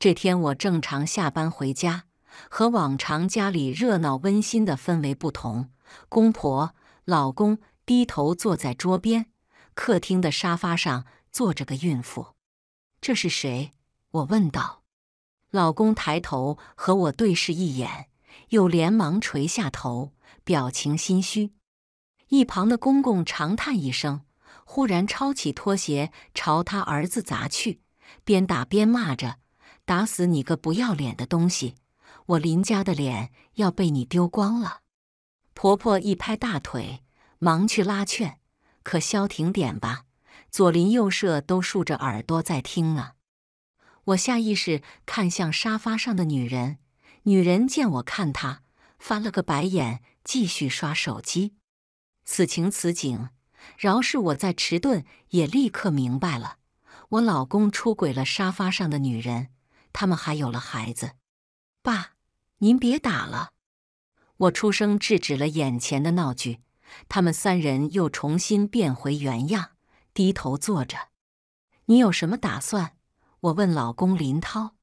这天我正常下班回家，和往常家里热闹温馨的氛围不同。公婆、老公低头坐在桌边，客厅的沙发上坐着个孕妇。这是谁？我问道。老公抬头和我对视一眼，又连忙垂下头，表情心虚。一旁的公公长叹一声，忽然抄起拖鞋朝他儿子砸去，边打边骂着。打死你个不要脸的东西！我林家的脸要被你丢光了！婆婆一拍大腿，忙去拉劝：“可消停点吧，左邻右舍都竖着耳朵在听呢。”我下意识看向沙发上的女人，女人见我看她，翻了个白眼，继续刷手机。此情此景，饶是我在迟钝，也立刻明白了：我老公出轨了。沙发上的女人。他们还有了孩子，爸，您别打了！我出声制止了眼前的闹剧。他们三人又重新变回原样，低头坐着。你有什么打算？我问老公林涛。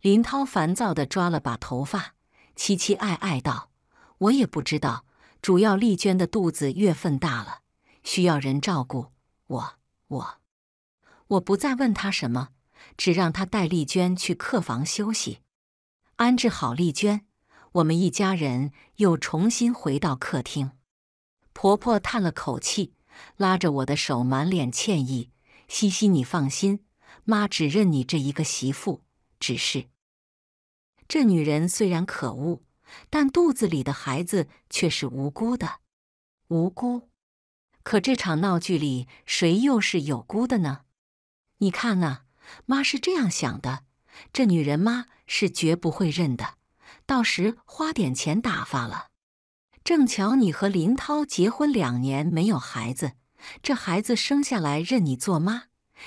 林涛烦躁的抓了把头发，期期爱爱道：“我也不知道，主要丽娟的肚子月份大了，需要人照顾。我，我……我不再问他什么。”只让他带丽娟去客房休息，安置好丽娟，我们一家人又重新回到客厅。婆婆叹了口气，拉着我的手，满脸歉意：“西西，你放心，妈只认你这一个媳妇。只是，这女人虽然可恶，但肚子里的孩子却是无辜的，无辜。可这场闹剧里，谁又是有辜的呢？你看啊。”妈是这样想的，这女人妈是绝不会认的。到时花点钱打发了，正巧你和林涛结婚两年没有孩子，这孩子生下来认你做妈，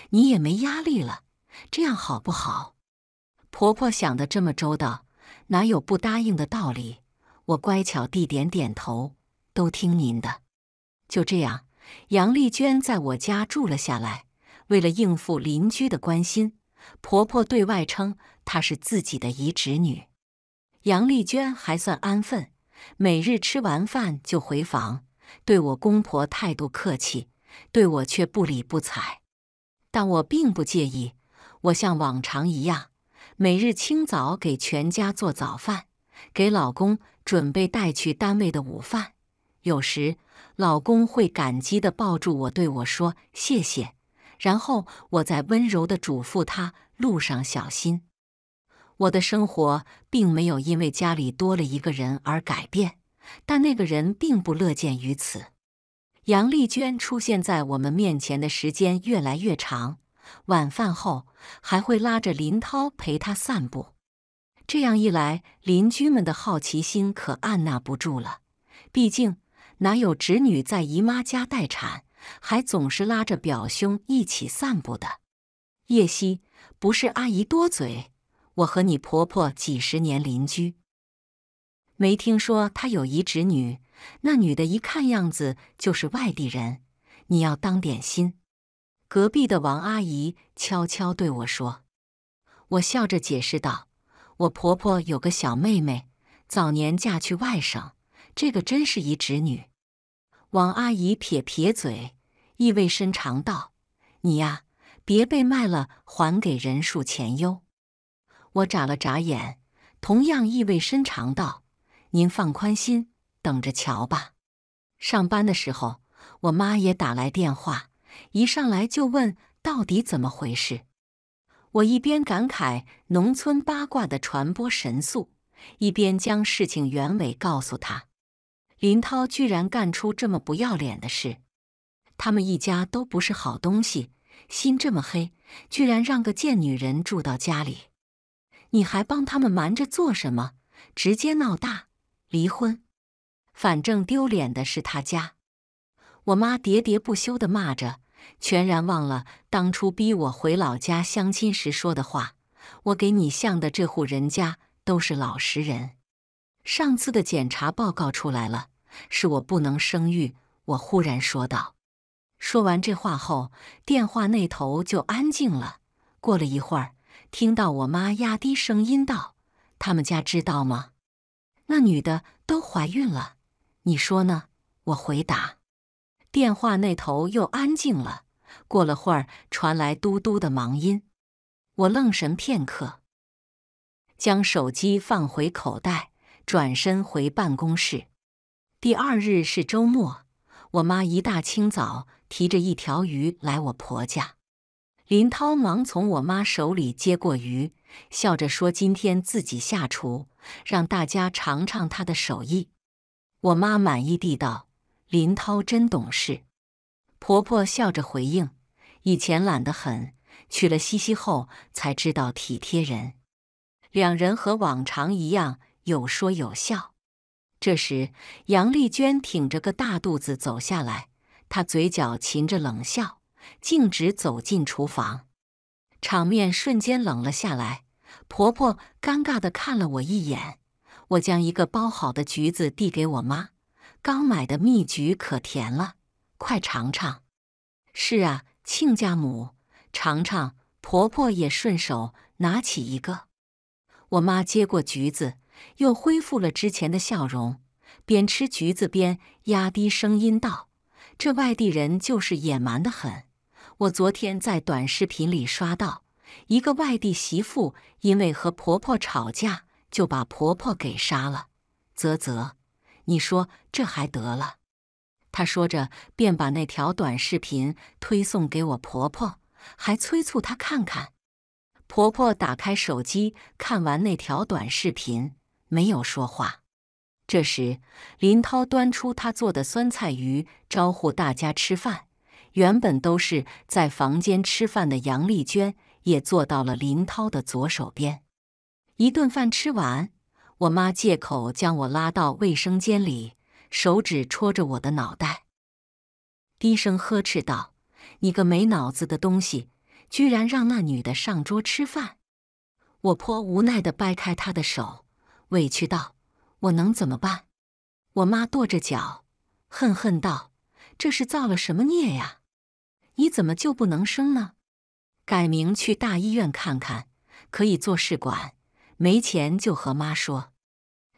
你也没压力了，这样好不好？婆婆想的这么周到，哪有不答应的道理？我乖巧地点点头，都听您的。就这样，杨丽娟在我家住了下来。为了应付邻居的关心，婆婆对外称她是自己的姨侄女。杨丽娟还算安分，每日吃完饭就回房，对我公婆态度客气，对我却不理不睬。但我并不介意，我像往常一样，每日清早给全家做早饭，给老公准备带去单位的午饭。有时老公会感激的抱住我，对我说：“谢谢。”然后，我在温柔的嘱咐他：“路上小心。”我的生活并没有因为家里多了一个人而改变，但那个人并不乐见于此。杨丽娟出现在我们面前的时间越来越长，晚饭后还会拉着林涛陪她散步。这样一来，邻居们的好奇心可按捺不住了。毕竟，哪有侄女在姨妈家待产？还总是拉着表兄一起散步的。叶希，不是阿姨多嘴，我和你婆婆几十年邻居，没听说她有一侄女。那女的一看样子就是外地人，你要当点心。隔壁的王阿姨悄悄对我说：“我笑着解释道，我婆婆有个小妹妹，早年嫁去外省，这个真是一侄女。”王阿姨撇撇嘴。意味深长道：“你呀，别被卖了，还给人数钱哟。”我眨了眨眼，同样意味深长道：“您放宽心，等着瞧吧。”上班的时候，我妈也打来电话，一上来就问到底怎么回事。我一边感慨农村八卦的传播神速，一边将事情原委告诉她。林涛居然干出这么不要脸的事！他们一家都不是好东西，心这么黑，居然让个贱女人住到家里，你还帮他们瞒着做什么？直接闹大，离婚，反正丢脸的是他家。我妈喋喋不休地骂着，全然忘了当初逼我回老家相亲时说的话：“我给你相的这户人家都是老实人。”上次的检查报告出来了，是我不能生育。我忽然说道。说完这话后，电话那头就安静了。过了一会儿，听到我妈压低声音道：“他们家知道吗？那女的都怀孕了，你说呢？”我回答。电话那头又安静了。过了会儿，传来嘟嘟的忙音。我愣神片刻，将手机放回口袋，转身回办公室。第二日是周末，我妈一大清早。提着一条鱼来我婆家，林涛忙从我妈手里接过鱼，笑着说：“今天自己下厨，让大家尝尝他的手艺。”我妈满意地道：“林涛真懂事。”婆婆笑着回应：“以前懒得很，娶了西西后才知道体贴人。”两人和往常一样有说有笑。这时，杨丽娟挺着个大肚子走下来。她嘴角噙着冷笑，径直走进厨房，场面瞬间冷了下来。婆婆尴尬地看了我一眼，我将一个包好的橘子递给我妈：“刚买的蜜橘可甜了，快尝尝。”“是啊，亲家母，尝尝。”婆婆也顺手拿起一个。我妈接过橘子，又恢复了之前的笑容，边吃橘子边压低声音道。这外地人就是野蛮的很，我昨天在短视频里刷到一个外地媳妇，因为和婆婆吵架，就把婆婆给杀了。啧啧，你说这还得了？他说着，便把那条短视频推送给我婆婆，还催促她看看。婆婆打开手机，看完那条短视频，没有说话。这时，林涛端出他做的酸菜鱼，招呼大家吃饭。原本都是在房间吃饭的杨丽娟，也坐到了林涛的左手边。一顿饭吃完，我妈借口将我拉到卫生间里，手指戳着我的脑袋，低声呵斥道：“你个没脑子的东西，居然让那女的上桌吃饭！”我颇无奈的掰开她的手，委屈道。我能怎么办？我妈跺着脚，恨恨道：“这是造了什么孽呀？你怎么就不能生呢？”改名去大医院看看，可以做试管。没钱就和妈说。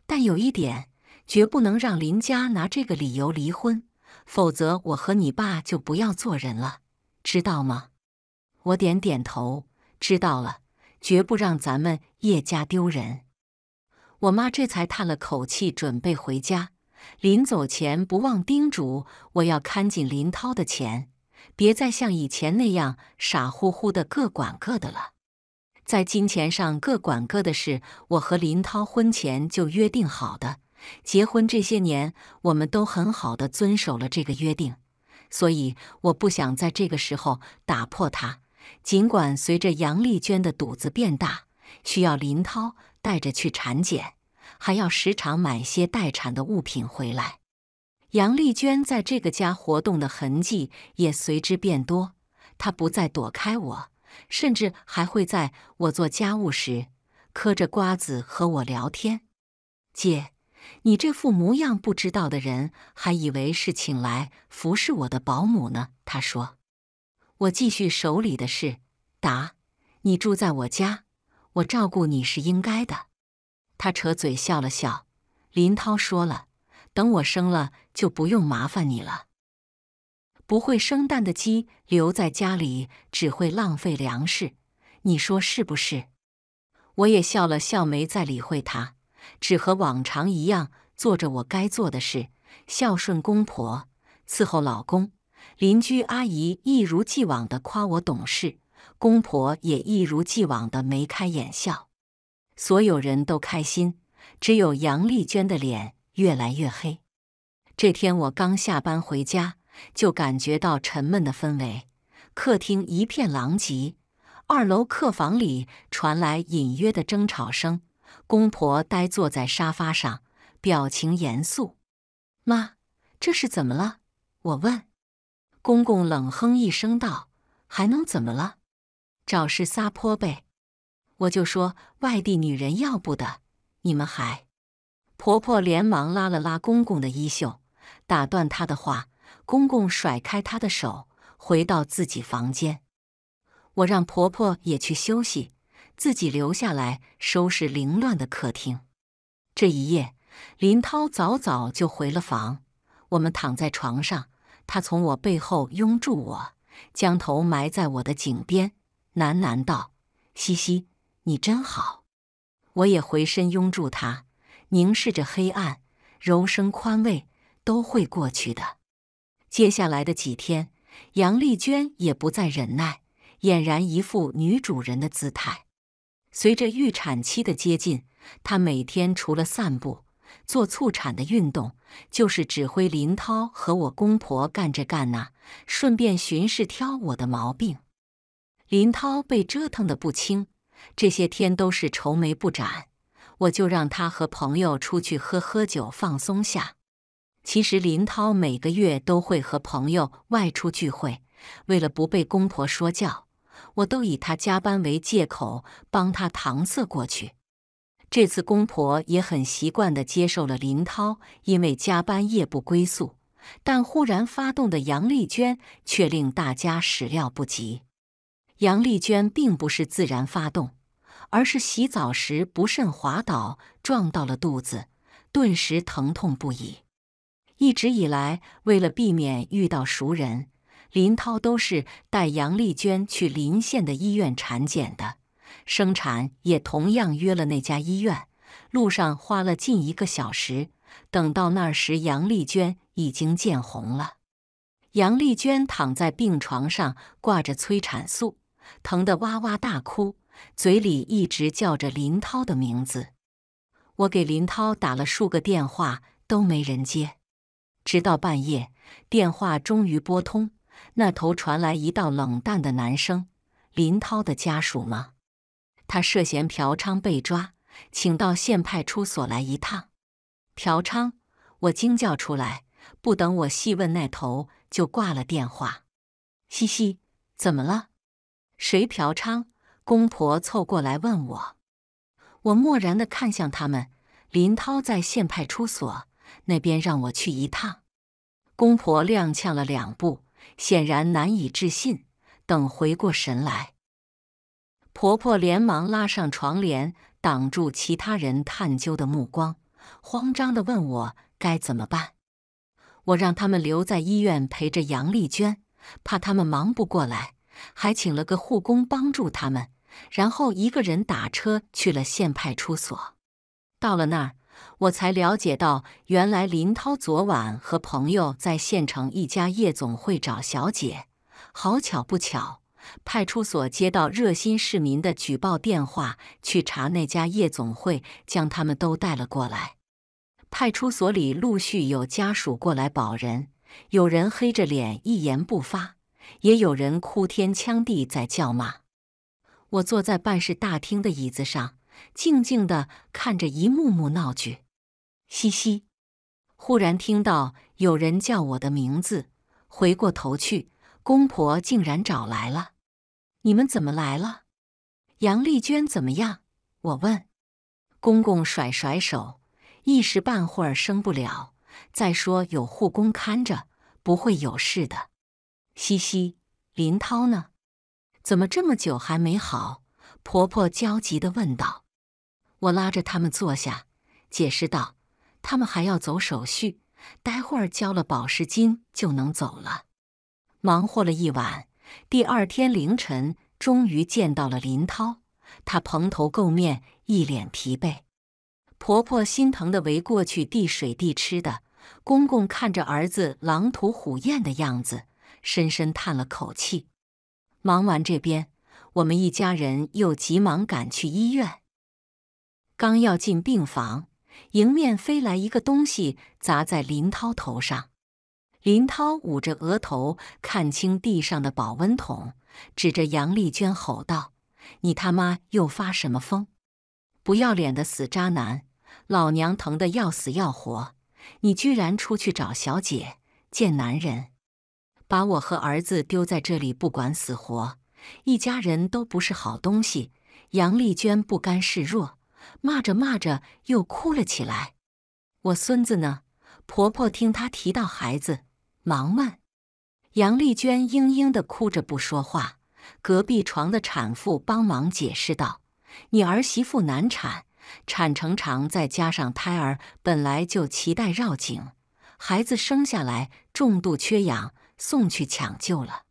但有一点，绝不能让林家拿这个理由离婚，否则我和你爸就不要做人了，知道吗？我点点头，知道了，绝不让咱们叶家丢人。我妈这才叹了口气，准备回家。临走前不忘叮嘱我要看紧林涛的钱，别再像以前那样傻乎乎的各管各的了。在金钱上各管各的事，我和林涛婚前就约定好的。结婚这些年，我们都很好的遵守了这个约定，所以我不想在这个时候打破它。尽管随着杨丽娟的肚子变大，需要林涛。带着去产检，还要时常买些待产的物品回来。杨丽娟在这个家活动的痕迹也随之变多，她不再躲开我，甚至还会在我做家务时嗑着瓜子和我聊天。姐，你这副模样，不知道的人还以为是请来服侍我的保姆呢。她说，我继续手里的事。答，你住在我家。我照顾你是应该的，他扯嘴笑了笑。林涛说了，等我生了就不用麻烦你了。不会生蛋的鸡留在家里只会浪费粮食，你说是不是？我也笑了笑，没再理会他，只和往常一样做着我该做的事，孝顺公婆，伺候老公。邻居阿姨一如既往地夸我懂事。公婆也一如既往的眉开眼笑，所有人都开心，只有杨丽娟的脸越来越黑。这天我刚下班回家，就感觉到沉闷的氛围，客厅一片狼藉，二楼客房里传来隐约的争吵声。公婆呆坐在沙发上，表情严肃。妈，这是怎么了？我问。公公冷哼一声道：“还能怎么了？”找事撒泼呗！我就说外地女人要不得，你们还……婆婆连忙拉了拉公公的衣袖，打断他的话。公公甩开她的手，回到自己房间。我让婆婆也去休息，自己留下来收拾凌乱的客厅。这一夜，林涛早早就回了房。我们躺在床上，他从我背后拥住我，将头埋在我的颈边。喃喃道：“西西，你真好。”我也回身拥住她，凝视着黑暗，柔声宽慰：“都会过去的。”接下来的几天，杨丽娟也不再忍耐，俨然一副女主人的姿态。随着预产期的接近，她每天除了散步、做促产的运动，就是指挥林涛和我公婆干这干那，顺便巡视挑我的毛病。林涛被折腾得不轻，这些天都是愁眉不展。我就让他和朋友出去喝喝酒，放松下。其实林涛每个月都会和朋友外出聚会，为了不被公婆说教，我都以他加班为借口帮他搪塞过去。这次公婆也很习惯地接受了林涛因为加班夜不归宿，但忽然发动的杨丽娟却令大家始料不及。杨丽娟并不是自然发动，而是洗澡时不慎滑倒，撞到了肚子，顿时疼痛不已。一直以来，为了避免遇到熟人，林涛都是带杨丽娟去临县的医院产检的，生产也同样约了那家医院。路上花了近一个小时，等到那时，杨丽娟已经见红了。杨丽娟躺在病床上，挂着催产素。疼得哇哇大哭，嘴里一直叫着林涛的名字。我给林涛打了数个电话，都没人接。直到半夜，电话终于拨通，那头传来一道冷淡的男声：“林涛的家属吗？他涉嫌嫖娼被抓，请到县派出所来一趟。”嫖娼！我惊叫出来，不等我细问，那头就挂了电话。嘻嘻，怎么了？谁嫖娼？公婆凑过来问我，我漠然的看向他们。林涛在县派出所那边让我去一趟。公婆踉跄了两步，显然难以置信。等回过神来，婆婆连忙拉上床帘，挡住其他人探究的目光，慌张的问我该怎么办。我让他们留在医院陪着杨丽娟，怕他们忙不过来。还请了个护工帮助他们，然后一个人打车去了县派出所。到了那儿，我才了解到，原来林涛昨晚和朋友在县城一家夜总会找小姐。好巧不巧，派出所接到热心市民的举报电话，去查那家夜总会，将他们都带了过来。派出所里陆续有家属过来保人，有人黑着脸一言不发。也有人哭天抢地在叫骂。我坐在办事大厅的椅子上，静静的看着一幕幕闹剧。嘻嘻，忽然听到有人叫我的名字，回过头去，公婆竟然找来了。你们怎么来了？杨丽娟怎么样？我问。公公甩甩手，一时半会儿生不了。再说有护工看着，不会有事的。嘻嘻，林涛呢？怎么这么久还没好？婆婆焦急地问道。我拉着他们坐下，解释道：“他们还要走手续，待会儿交了保释金就能走了。”忙活了一晚，第二天凌晨终于见到了林涛。他蓬头垢面，一脸疲惫。婆婆心疼的围过去递水递吃的。公公看着儿子狼吞虎咽的样子。深深叹了口气，忙完这边，我们一家人又急忙赶去医院。刚要进病房，迎面飞来一个东西砸在林涛头上。林涛捂着额头，看清地上的保温桶，指着杨丽娟吼道：“你他妈又发什么疯？不要脸的死渣男！老娘疼的要死要活，你居然出去找小姐，贱男人！”把我和儿子丢在这里不管死活，一家人都不是好东西。杨丽娟不甘示弱，骂着骂着又哭了起来。我孙子呢？婆婆听她提到孩子，忙问。杨丽娟嘤嘤的哭着不说话。隔壁床的产妇帮忙解释道：“你儿媳妇难产，产程长，再加上胎儿本来就脐带绕颈，孩子生下来重度缺氧。”送去抢救了，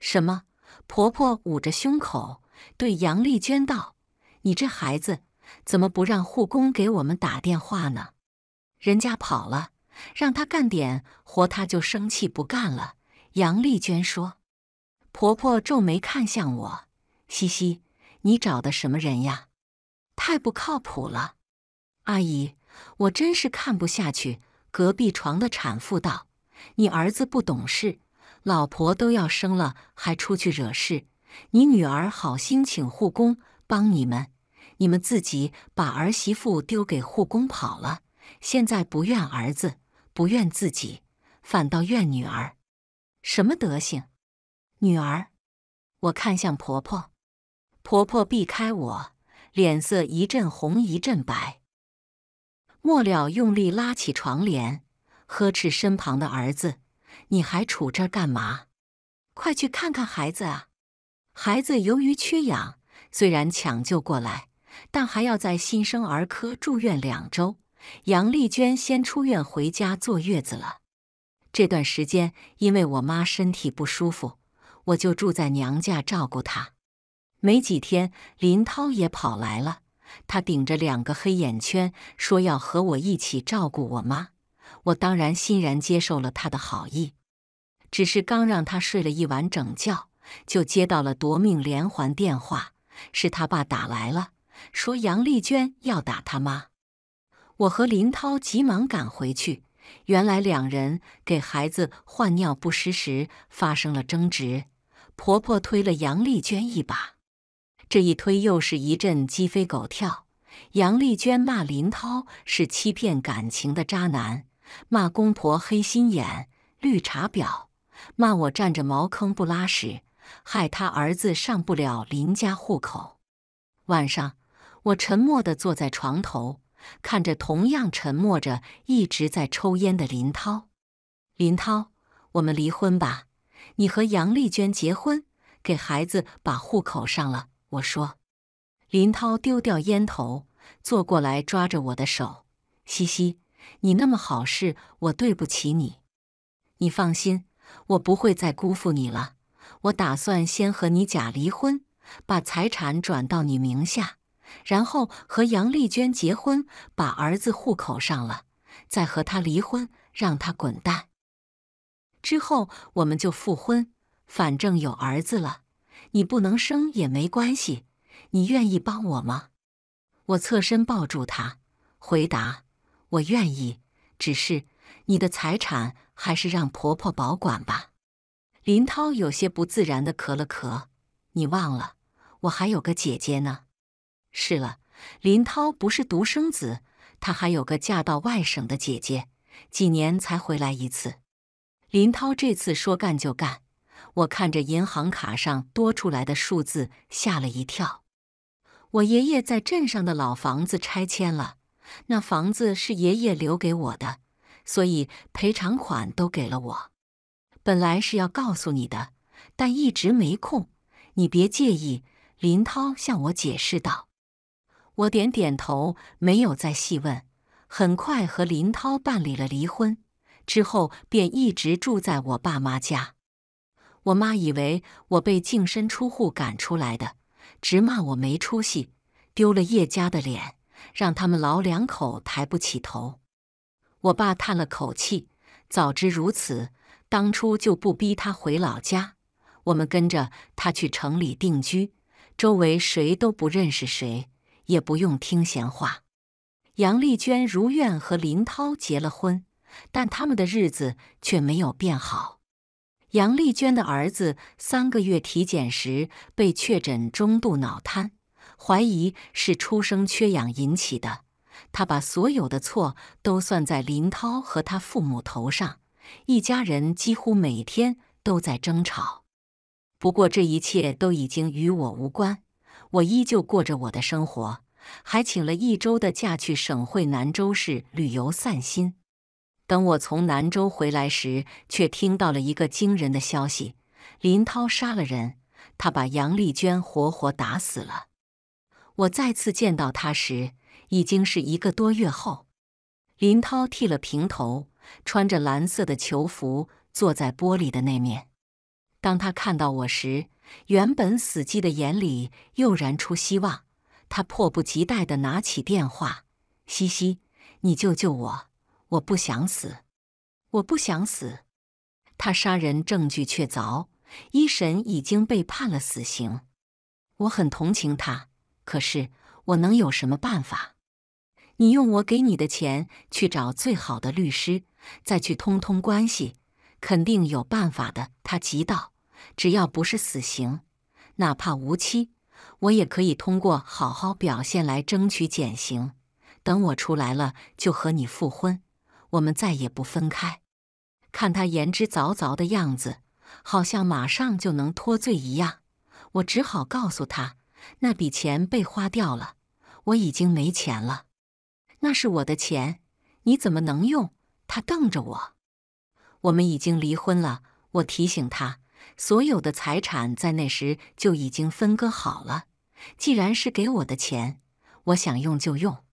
什么？婆婆捂着胸口对杨丽娟道：“你这孩子，怎么不让护工给我们打电话呢？人家跑了，让他干点活他就生气不干了。”杨丽娟说。婆婆皱眉看向我：“嘻嘻，你找的什么人呀？太不靠谱了。”阿姨，我真是看不下去。隔壁床的产妇道。你儿子不懂事，老婆都要生了还出去惹事。你女儿好心请护工帮你们，你们自己把儿媳妇丢给护工跑了。现在不怨儿子，不怨自己，反倒怨女儿，什么德行？女儿，我看向婆婆，婆婆避开我，脸色一阵红一阵白，末了用力拉起床帘。呵斥身旁的儿子：“你还杵这儿干嘛？快去看看孩子啊！孩子由于缺氧，虽然抢救过来，但还要在新生儿科住院两周。”杨丽娟先出院回家坐月子了。这段时间，因为我妈身体不舒服，我就住在娘家照顾她。没几天，林涛也跑来了，他顶着两个黑眼圈，说要和我一起照顾我妈。我当然欣然接受了他的好意，只是刚让他睡了一晚整觉，就接到了夺命连环电话，是他爸打来了，说杨丽娟要打他妈。我和林涛急忙赶回去，原来两人给孩子换尿不湿时发生了争执，婆婆推了杨丽娟一把，这一推又是一阵鸡飞狗跳，杨丽娟骂林涛是欺骗感情的渣男。骂公婆黑心眼、绿茶婊，骂我占着茅坑不拉屎，害他儿子上不了林家户口。晚上，我沉默地坐在床头，看着同样沉默着、一直在抽烟的林涛。林涛，我们离婚吧，你和杨丽娟结婚，给孩子把户口上了。我说。林涛丢掉烟头，坐过来抓着我的手，嘻嘻。你那么好事，我对不起你。你放心，我不会再辜负你了。我打算先和你假离婚，把财产转到你名下，然后和杨丽娟结婚，把儿子户口上了，再和她离婚，让她滚蛋。之后我们就复婚，反正有儿子了，你不能生也没关系。你愿意帮我吗？我侧身抱住他，回答。我愿意，只是你的财产还是让婆婆保管吧。林涛有些不自然的咳了咳。你忘了，我还有个姐姐呢。是了，林涛不是独生子，他还有个嫁到外省的姐姐，几年才回来一次。林涛这次说干就干，我看着银行卡上多出来的数字吓了一跳。我爷爷在镇上的老房子拆迁了。那房子是爷爷留给我的，所以赔偿款都给了我。本来是要告诉你的，但一直没空，你别介意。”林涛向我解释道。我点点头，没有再细问。很快和林涛办理了离婚，之后便一直住在我爸妈家。我妈以为我被净身出户赶出来的，直骂我没出息，丢了叶家的脸。让他们老两口抬不起头。我爸叹了口气：“早知如此，当初就不逼他回老家。我们跟着他去城里定居，周围谁都不认识谁，也不用听闲话。”杨丽娟如愿和林涛结了婚，但他们的日子却没有变好。杨丽娟的儿子三个月体检时被确诊中度脑瘫。怀疑是出生缺氧引起的，他把所有的错都算在林涛和他父母头上，一家人几乎每天都在争吵。不过这一切都已经与我无关，我依旧过着我的生活，还请了一周的假去省会兰州市旅游散心。等我从兰州回来时，却听到了一个惊人的消息：林涛杀了人，他把杨丽娟活活打死了。我再次见到他时，已经是一个多月后。林涛剃了平头，穿着蓝色的囚服，坐在玻璃的那面。当他看到我时，原本死寂的眼里又燃出希望。他迫不及待地拿起电话：“西西，你救救我！我不想死，我不想死。”他杀人证据确凿，一审已经被判了死刑。我很同情他。可是，我能有什么办法？你用我给你的钱去找最好的律师，再去通通关系，肯定有办法的。他急道：“只要不是死刑，哪怕无期，我也可以通过好好表现来争取减刑。等我出来了，就和你复婚，我们再也不分开。”看他言之凿凿的样子，好像马上就能脱罪一样，我只好告诉他。那笔钱被花掉了，我已经没钱了。那是我的钱，你怎么能用？他瞪着我。我们已经离婚了。我提醒他，所有的财产在那时就已经分割好了。既然是给我的钱，我想用就用。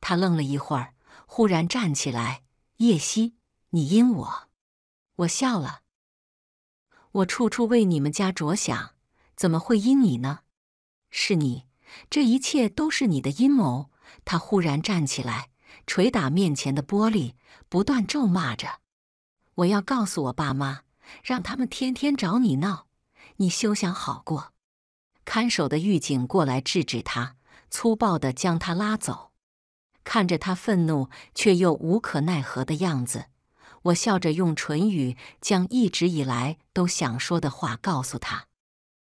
他愣了一会儿，忽然站起来：“叶希，你阴我！”我笑了。我处处为你们家着想，怎么会阴你呢？是你，这一切都是你的阴谋！他忽然站起来，捶打面前的玻璃，不断咒骂着：“我要告诉我爸妈，让他们天天找你闹，你休想好过！”看守的狱警过来制止他，粗暴的将他拉走。看着他愤怒却又无可奈何的样子，我笑着用唇语将一直以来都想说的话告诉他：“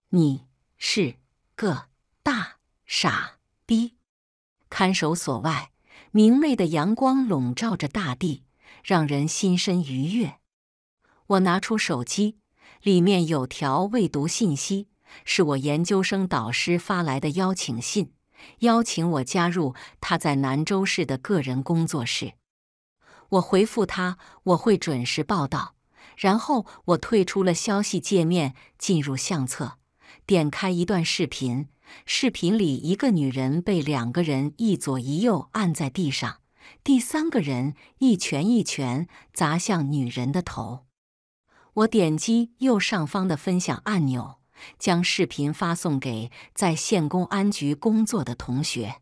你是个……”大傻逼！看守所外，明媚的阳光笼罩着大地，让人心生愉悦。我拿出手机，里面有条未读信息，是我研究生导师发来的邀请信，邀请我加入他在南州市的个人工作室。我回复他：“我会准时报道。”然后我退出了消息界面，进入相册，点开一段视频。视频里，一个女人被两个人一左一右按在地上，第三个人一拳一拳砸向女人的头。我点击右上方的分享按钮，将视频发送给在县公安局工作的同学。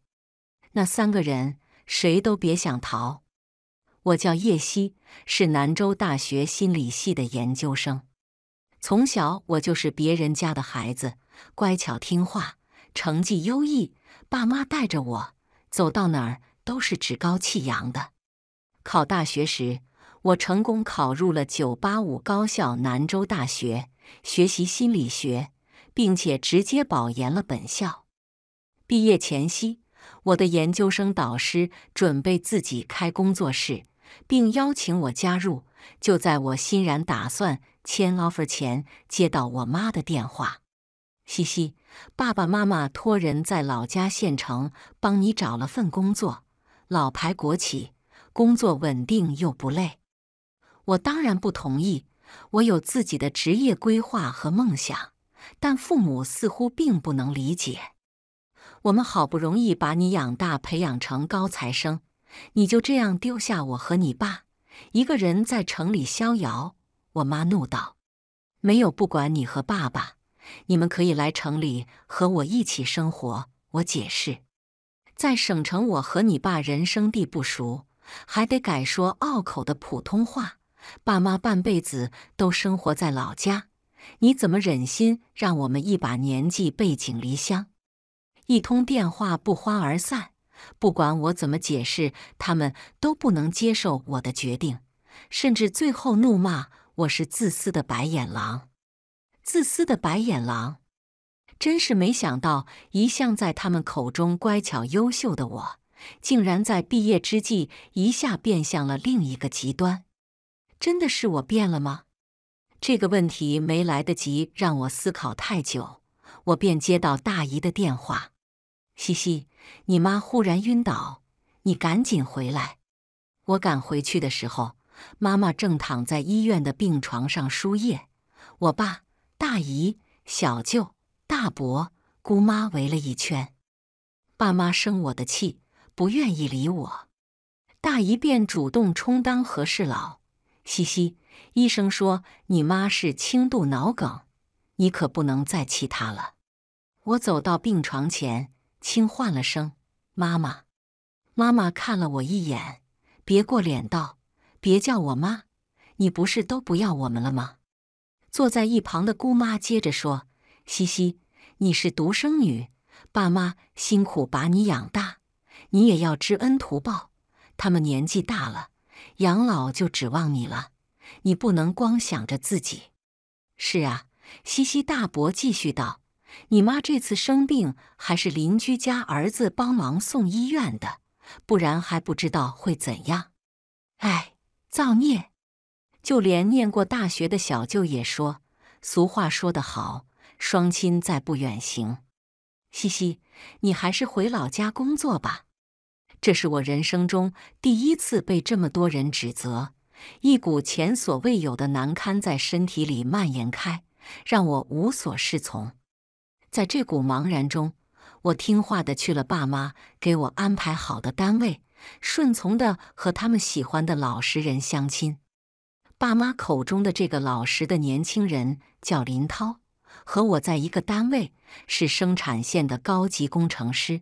那三个人谁都别想逃。我叫叶希，是兰州大学心理系的研究生。从小，我就是别人家的孩子，乖巧听话。成绩优异，爸妈带着我走到哪儿都是趾高气扬的。考大学时，我成功考入了985高校兰州大学，学习心理学，并且直接保研了本校。毕业前夕，我的研究生导师准备自己开工作室，并邀请我加入。就在我欣然打算签 offer 前，接到我妈的电话，嘻嘻。爸爸妈妈托人在老家县城帮你找了份工作，老牌国企，工作稳定又不累。我当然不同意，我有自己的职业规划和梦想，但父母似乎并不能理解。我们好不容易把你养大，培养成高材生，你就这样丢下我和你爸，一个人在城里逍遥。我妈怒道：“没有不管你和爸爸。”你们可以来城里和我一起生活，我解释，在省城我和你爸人生地不熟，还得改说拗口的普通话。爸妈半辈子都生活在老家，你怎么忍心让我们一把年纪背井离乡？一通电话不欢而散，不管我怎么解释，他们都不能接受我的决定，甚至最后怒骂我是自私的白眼狼。自私的白眼狼，真是没想到，一向在他们口中乖巧优秀的我，竟然在毕业之际一下变向了另一个极端。真的是我变了吗？这个问题没来得及让我思考太久，我便接到大姨的电话：“嘻嘻，你妈忽然晕倒，你赶紧回来。”我赶回去的时候，妈妈正躺在医院的病床上输液，我爸。大姨、小舅、大伯、姑妈围了一圈，爸妈生我的气，不愿意理我。大姨便主动充当和事佬，嘻嘻。医生说你妈是轻度脑梗，你可不能再气她了。我走到病床前，轻唤了声“妈妈”。妈妈看了我一眼，别过脸道：“别叫我妈，你不是都不要我们了吗？”坐在一旁的姑妈接着说：“西西，你是独生女，爸妈辛苦把你养大，你也要知恩图报。他们年纪大了，养老就指望你了，你不能光想着自己。”是啊，西西大伯继续道：“你妈这次生病，还是邻居家儿子帮忙送医院的，不然还不知道会怎样。哎，造孽。”就连念过大学的小舅也说：“俗话说得好，双亲在不远行。”嘻嘻，你还是回老家工作吧。这是我人生中第一次被这么多人指责，一股前所未有的难堪在身体里蔓延开，让我无所适从。在这股茫然中，我听话的去了爸妈给我安排好的单位，顺从的和他们喜欢的老实人相亲。爸妈口中的这个老实的年轻人叫林涛，和我在一个单位，是生产线的高级工程师。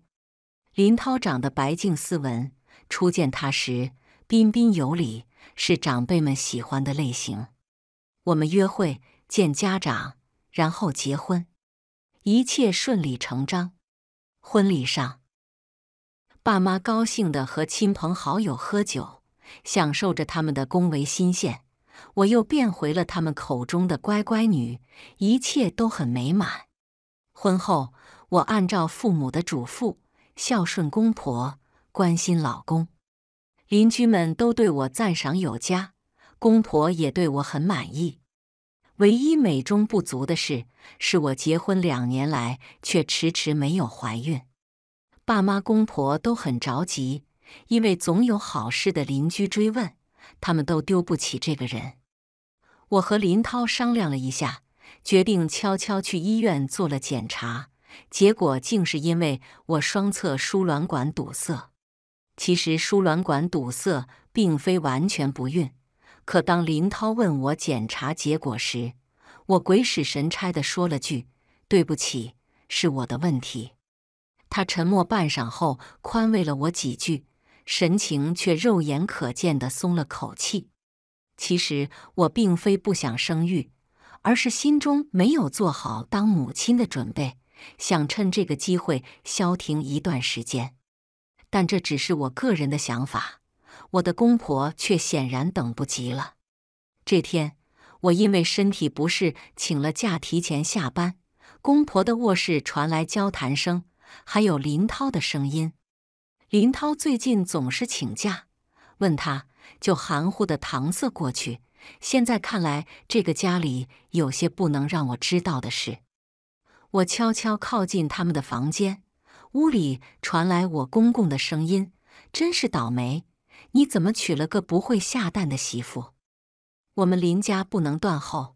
林涛长得白净斯文，初见他时彬彬有礼，是长辈们喜欢的类型。我们约会、见家长，然后结婚，一切顺理成章。婚礼上，爸妈高兴的和亲朋好友喝酒，享受着他们的恭维新鲜。我又变回了他们口中的乖乖女，一切都很美满。婚后，我按照父母的嘱咐，孝顺公婆，关心老公，邻居们都对我赞赏有加，公婆也对我很满意。唯一美中不足的是，是我结婚两年来却迟迟没有怀孕，爸妈、公婆都很着急，因为总有好事的邻居追问。他们都丢不起这个人。我和林涛商量了一下，决定悄悄去医院做了检查。结果竟是因为我双侧输卵管堵塞。其实输卵管堵塞并非完全不孕。可当林涛问我检查结果时，我鬼使神差地说了句：“对不起，是我的问题。”他沉默半晌后，宽慰了我几句。神情却肉眼可见的松了口气。其实我并非不想生育，而是心中没有做好当母亲的准备，想趁这个机会消停一段时间。但这只是我个人的想法，我的公婆却显然等不及了。这天，我因为身体不适请了假提前下班，公婆的卧室传来交谈声，还有林涛的声音。林涛最近总是请假，问他就含糊的搪塞过去。现在看来，这个家里有些不能让我知道的事。我悄悄靠近他们的房间，屋里传来我公公的声音：“真是倒霉，你怎么娶了个不会下蛋的媳妇？我们林家不能断后。”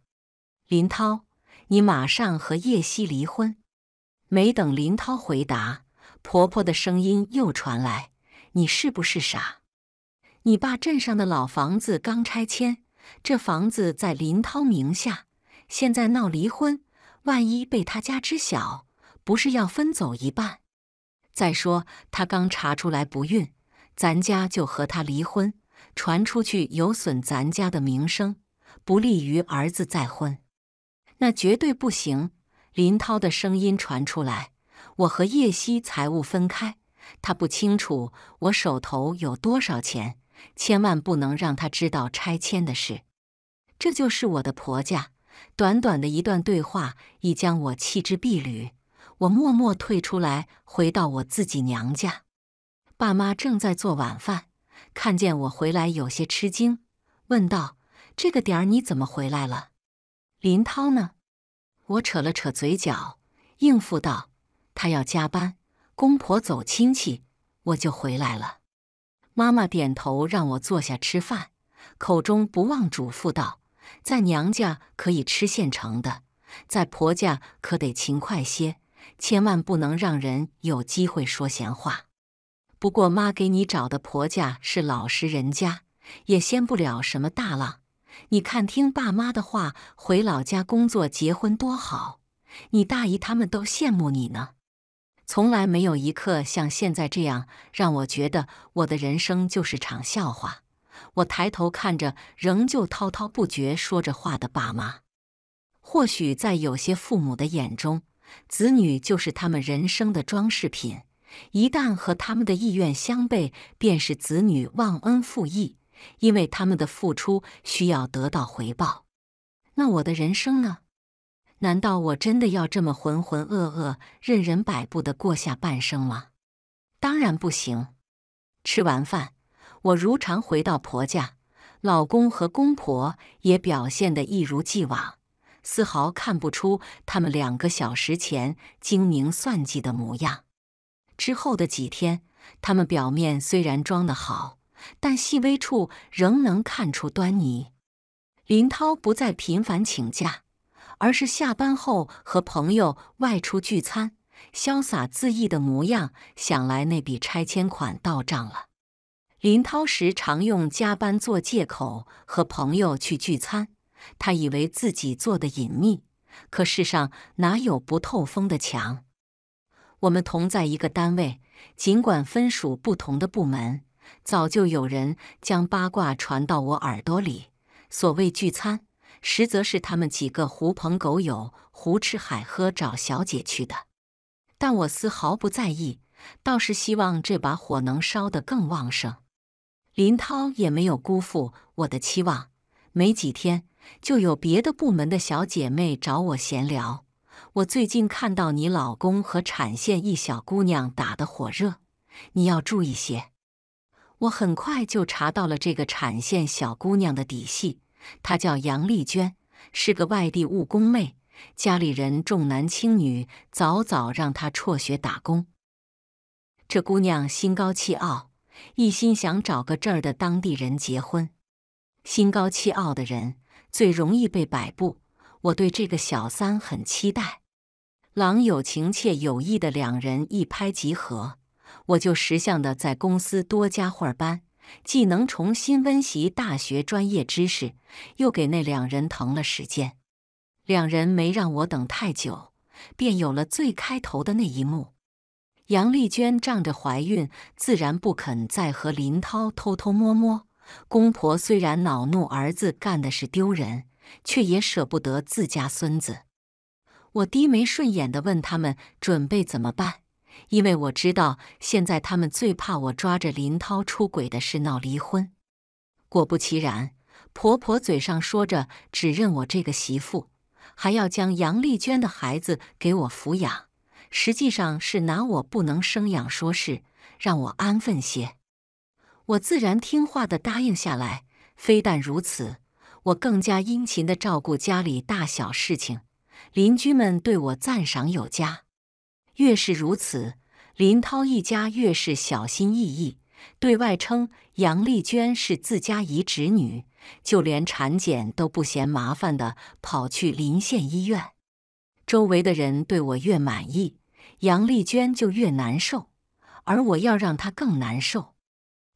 林涛，你马上和叶希离婚。没等林涛回答。婆婆的声音又传来：“你是不是傻？你爸镇上的老房子刚拆迁，这房子在林涛名下，现在闹离婚，万一被他家知晓，不是要分走一半？再说他刚查出来不孕，咱家就和他离婚，传出去有损咱家的名声，不利于儿子再婚，那绝对不行。”林涛的声音传出来。我和叶熙财务分开，他不清楚我手头有多少钱，千万不能让他知道拆迁的事。这就是我的婆家，短短的一段对话已将我弃之敝履。我默默退出来，回到我自己娘家。爸妈正在做晚饭，看见我回来有些吃惊，问道：“这个点儿你怎么回来了？林涛呢？”我扯了扯嘴角，应付道。他要加班，公婆走亲戚，我就回来了。妈妈点头让我坐下吃饭，口中不忘嘱咐道：“在娘家可以吃现成的，在婆家可得勤快些，千万不能让人有机会说闲话。不过妈给你找的婆家是老实人家，也掀不了什么大浪。你看，听爸妈的话，回老家工作结婚多好。你大姨他们都羡慕你呢。”从来没有一刻像现在这样让我觉得我的人生就是场笑话。我抬头看着仍旧滔滔不绝说着话的爸妈。或许在有些父母的眼中，子女就是他们人生的装饰品，一旦和他们的意愿相悖，便是子女忘恩负义。因为他们的付出需要得到回报。那我的人生呢？难道我真的要这么浑浑噩噩、任人摆布的过下半生吗？当然不行！吃完饭，我如常回到婆家，老公和公婆也表现得一如既往，丝毫看不出他们两个小时前精明算计的模样。之后的几天，他们表面虽然装得好，但细微处仍能看出端倪。林涛不再频繁请假。而是下班后和朋友外出聚餐，潇洒恣意的模样。想来那笔拆迁款到账了。林涛时常用加班做借口和朋友去聚餐，他以为自己做的隐秘，可世上哪有不透风的墙？我们同在一个单位，尽管分属不同的部门，早就有人将八卦传到我耳朵里。所谓聚餐。实则是他们几个狐朋狗友，胡吃海喝找小姐去的。但我丝毫不在意，倒是希望这把火能烧得更旺盛。林涛也没有辜负我的期望，没几天就有别的部门的小姐妹找我闲聊。我最近看到你老公和产线一小姑娘打得火热，你要注意些。我很快就查到了这个产线小姑娘的底细。她叫杨丽娟，是个外地务工妹。家里人重男轻女，早早让她辍学打工。这姑娘心高气傲，一心想找个这儿的当地人结婚。心高气傲的人最容易被摆布。我对这个小三很期待。郎有情妾有意的两人一拍即合，我就识相的在公司多加会儿班。既能重新温习大学专业知识，又给那两人腾了时间。两人没让我等太久，便有了最开头的那一幕。杨丽娟仗着怀孕，自然不肯再和林涛偷偷摸摸。公婆虽然恼怒儿子干的是丢人，却也舍不得自家孙子。我低眉顺眼地问他们准备怎么办。因为我知道，现在他们最怕我抓着林涛出轨的事闹离婚。果不其然，婆婆嘴上说着只认我这个媳妇，还要将杨丽娟的孩子给我抚养，实际上是拿我不能生养说事，让我安分些。我自然听话的答应下来。非但如此，我更加殷勤的照顾家里大小事情，邻居们对我赞赏有加。越是如此，林涛一家越是小心翼翼，对外称杨丽娟是自家姨侄女，就连产检都不嫌麻烦的跑去临县医院。周围的人对我越满意，杨丽娟就越难受，而我要让她更难受。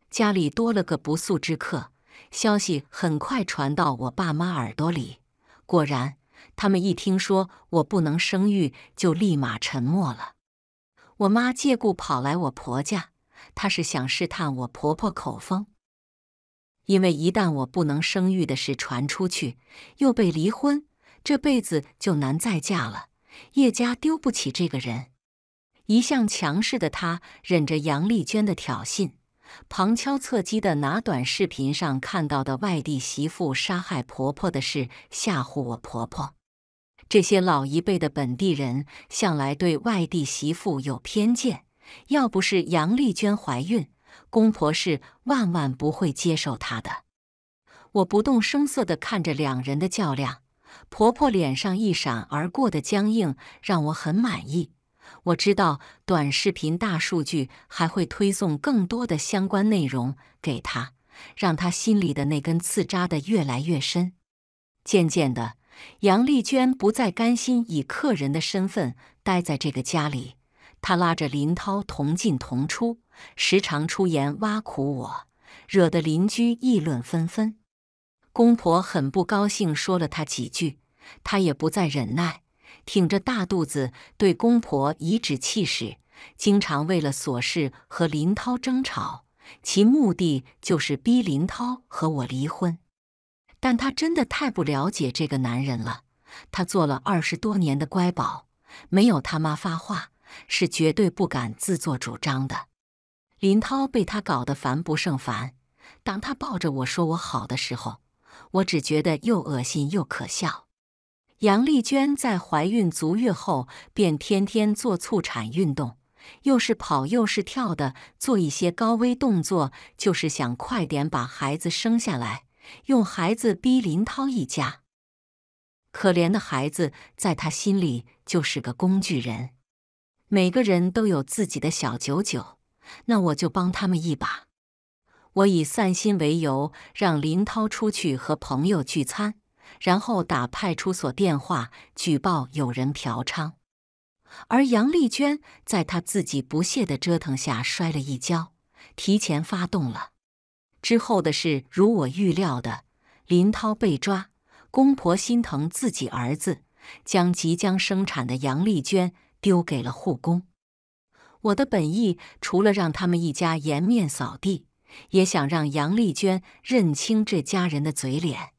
家里多了个不速之客，消息很快传到我爸妈耳朵里。果然，他们一听说我不能生育，就立马沉默了。我妈借故跑来我婆家，她是想试探我婆婆口风。因为一旦我不能生育的事传出去，又被离婚，这辈子就难再嫁了。叶家丢不起这个人。一向强势的她，忍着杨丽娟的挑衅，旁敲侧击的拿短视频上看到的外地媳妇杀害婆婆的事吓唬我婆婆。这些老一辈的本地人向来对外地媳妇有偏见，要不是杨丽娟怀孕，公婆是万万不会接受她的。我不动声色地看着两人的较量，婆婆脸上一闪而过的僵硬让我很满意。我知道短视频大数据还会推送更多的相关内容给她，让她心里的那根刺扎得越来越深。渐渐的。杨丽娟不再甘心以客人的身份待在这个家里，她拉着林涛同进同出，时常出言挖苦我，惹得邻居议论纷纷。公婆很不高兴，说了她几句，她也不再忍耐，挺着大肚子对公婆颐指气使，经常为了琐事和林涛争吵，其目的就是逼林涛和我离婚。但他真的太不了解这个男人了。他做了二十多年的乖宝，没有他妈发话，是绝对不敢自作主张的。林涛被他搞得烦不胜烦。当他抱着我说我好的时候，我只觉得又恶心又可笑。杨丽娟在怀孕足月后，便天天做促产运动，又是跑又是跳的，做一些高危动作，就是想快点把孩子生下来。用孩子逼林涛一家，可怜的孩子在他心里就是个工具人。每个人都有自己的小九九，那我就帮他们一把。我以散心为由，让林涛出去和朋友聚餐，然后打派出所电话举报有人嫖娼。而杨丽娟在她自己不屑的折腾下摔了一跤，提前发动了。之后的事如我预料的，林涛被抓，公婆心疼自己儿子，将即将生产的杨丽娟丢给了护工。我的本意除了让他们一家颜面扫地，也想让杨丽娟认清这家人的嘴脸。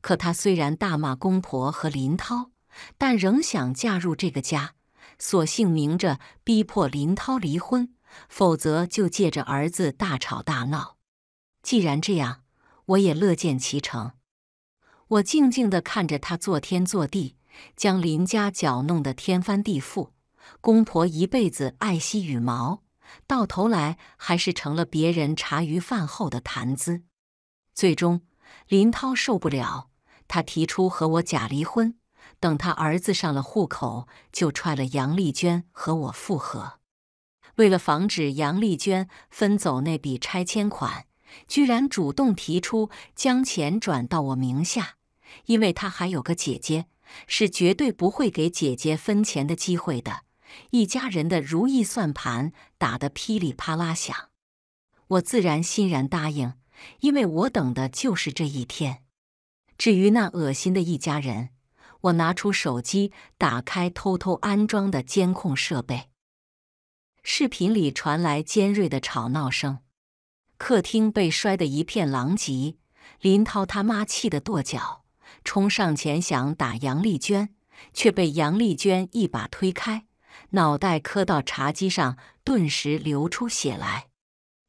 可她虽然大骂公婆和林涛，但仍想嫁入这个家，索性明着逼迫林涛离婚，否则就借着儿子大吵大闹。既然这样，我也乐见其成。我静静地看着他做天做地，将林家搅弄得天翻地覆。公婆一辈子爱惜羽毛，到头来还是成了别人茶余饭后的谈资。最终，林涛受不了，他提出和我假离婚，等他儿子上了户口，就踹了杨丽娟和我复合。为了防止杨丽娟分走那笔拆迁款，居然主动提出将钱转到我名下，因为他还有个姐姐，是绝对不会给姐姐分钱的机会的。一家人的如意算盘打得噼里啪啦响，我自然欣然答应，因为我等的就是这一天。至于那恶心的一家人，我拿出手机，打开偷偷安装的监控设备，视频里传来尖锐的吵闹声。客厅被摔得一片狼藉，林涛他妈气得跺脚，冲上前想打杨丽娟，却被杨丽娟一把推开，脑袋磕到茶几上，顿时流出血来，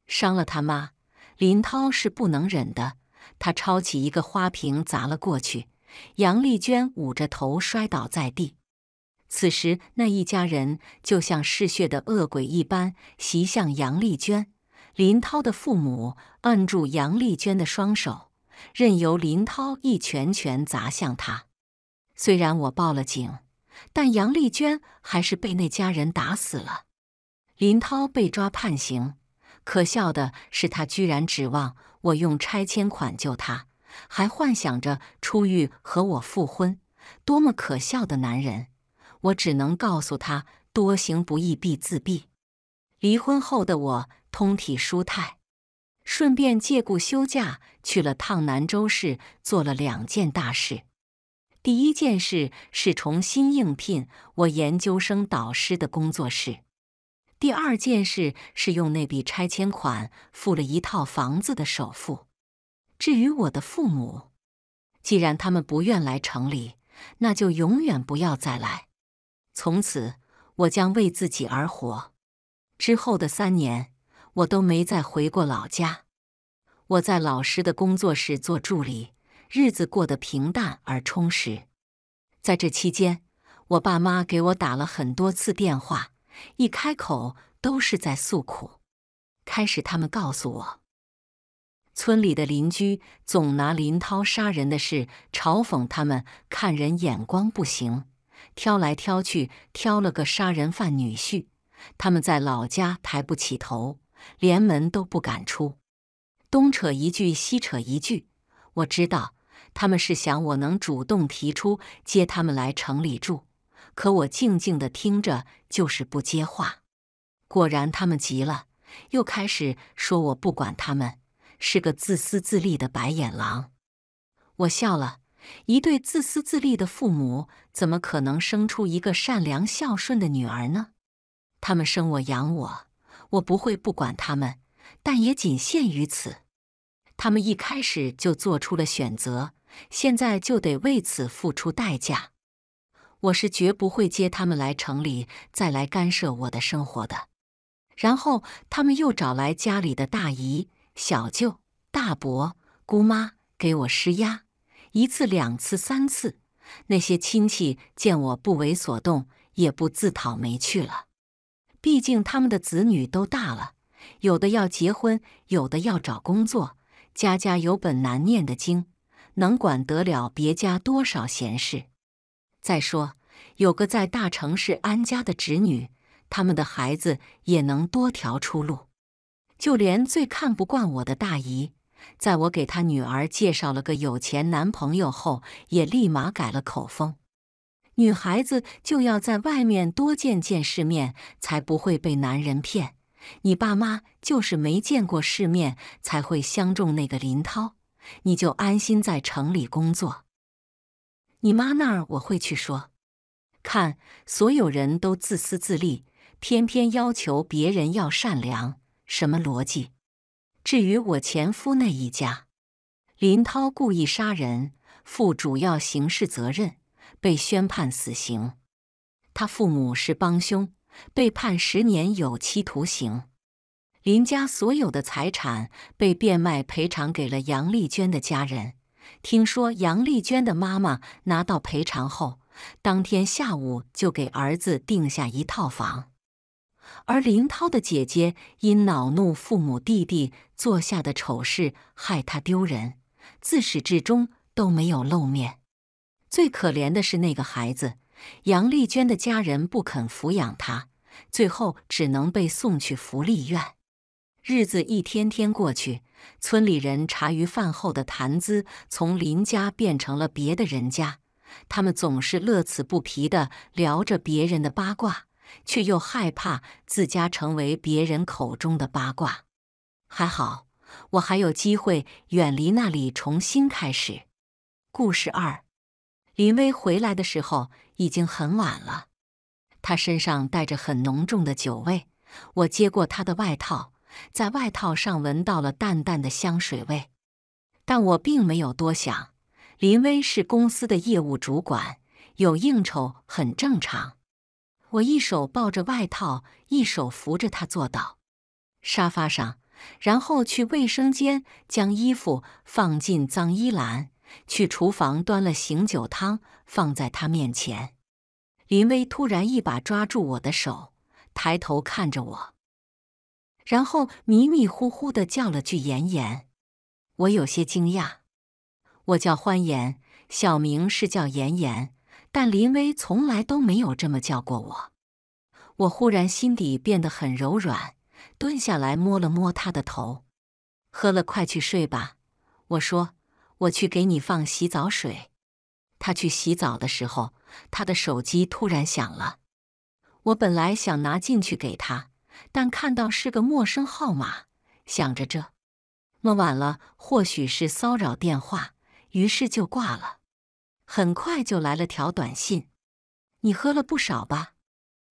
伤了他妈。林涛是不能忍的，他抄起一个花瓶砸了过去，杨丽娟捂着头摔倒在地。此时，那一家人就像嗜血的恶鬼一般袭向杨丽娟。林涛的父母按住杨丽娟的双手，任由林涛一拳拳砸向她。虽然我报了警，但杨丽娟还是被那家人打死了。林涛被抓判刑，可笑的是他居然指望我用拆迁款救他，还幻想着出狱和我复婚。多么可笑的男人！我只能告诉他：多行不义必自毙。离婚后的我。通体舒泰，顺便借故休假去了趟南州市，做了两件大事。第一件事是重新应聘我研究生导师的工作室；第二件事是用那笔拆迁款付了一套房子的首付。至于我的父母，既然他们不愿来城里，那就永远不要再来。从此，我将为自己而活。之后的三年。我都没再回过老家。我在老师的工作室做助理，日子过得平淡而充实。在这期间，我爸妈给我打了很多次电话，一开口都是在诉苦。开始，他们告诉我，村里的邻居总拿林涛杀人的事嘲讽他们，看人眼光不行，挑来挑去挑了个杀人犯女婿，他们在老家抬不起头。连门都不敢出，东扯一句西扯一句。我知道他们是想我能主动提出接他们来城里住，可我静静的听着，就是不接话。果然，他们急了，又开始说我不管他们，是个自私自利的白眼狼。我笑了，一对自私自利的父母，怎么可能生出一个善良孝顺的女儿呢？他们生我养我。我不会不管他们，但也仅限于此。他们一开始就做出了选择，现在就得为此付出代价。我是绝不会接他们来城里，再来干涉我的生活的。然后他们又找来家里的大姨、小舅、大伯、姑妈给我施压，一次、两次、三次。那些亲戚见我不为所动，也不自讨没趣了。毕竟他们的子女都大了，有的要结婚，有的要找工作，家家有本难念的经，能管得了别家多少闲事？再说有个在大城市安家的侄女，他们的孩子也能多条出路。就连最看不惯我的大姨，在我给她女儿介绍了个有钱男朋友后，也立马改了口风。女孩子就要在外面多见见世面，才不会被男人骗。你爸妈就是没见过世面，才会相中那个林涛。你就安心在城里工作。你妈那儿我会去说。看，所有人都自私自利，偏偏要求别人要善良，什么逻辑？至于我前夫那一家，林涛故意杀人，负主要刑事责任。被宣判死刑，他父母是帮凶，被判十年有期徒刑。林家所有的财产被变卖，赔偿给了杨丽娟的家人。听说杨丽娟的妈妈拿到赔偿后，当天下午就给儿子定下一套房。而林涛的姐姐因恼怒父母弟弟做下的丑事，害他丢人，自始至终都没有露面。最可怜的是那个孩子，杨丽娟的家人不肯抚养他，最后只能被送去福利院。日子一天天过去，村里人茶余饭后的谈资从林家变成了别的人家。他们总是乐此不疲的聊着别人的八卦，却又害怕自家成为别人口中的八卦。还好，我还有机会远离那里，重新开始。故事二。林薇回来的时候已经很晚了，他身上带着很浓重的酒味。我接过他的外套，在外套上闻到了淡淡的香水味，但我并没有多想。林薇是公司的业务主管，有应酬很正常。我一手抱着外套，一手扶着他坐到沙发上，然后去卫生间将衣服放进脏衣篮。去厨房端了醒酒汤，放在他面前。林薇突然一把抓住我的手，抬头看着我，然后迷迷糊糊的叫了句“妍妍”。我有些惊讶，我叫欢妍，小名是叫妍妍，但林薇从来都没有这么叫过我。我忽然心底变得很柔软，蹲下来摸了摸他的头。喝了，快去睡吧，我说。我去给你放洗澡水。他去洗澡的时候，他的手机突然响了。我本来想拿进去给他，但看到是个陌生号码，想着这么晚了，或许是骚扰电话，于是就挂了。很快就来了条短信：“你喝了不少吧？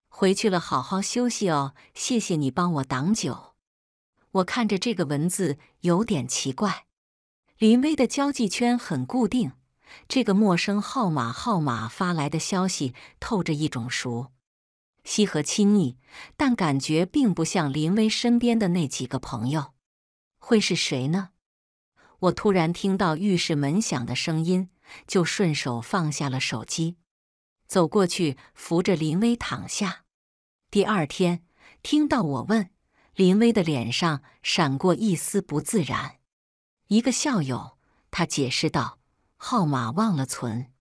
回去了好好休息哦，谢谢你帮我挡酒。”我看着这个文字有点奇怪。林威的交际圈很固定，这个陌生号码号码发来的消息透着一种熟悉和亲昵，但感觉并不像林威身边的那几个朋友。会是谁呢？我突然听到浴室门响的声音，就顺手放下了手机，走过去扶着林威躺下。第二天，听到我问林威的脸上闪过一丝不自然。一个校友，他解释道：“号码忘了存，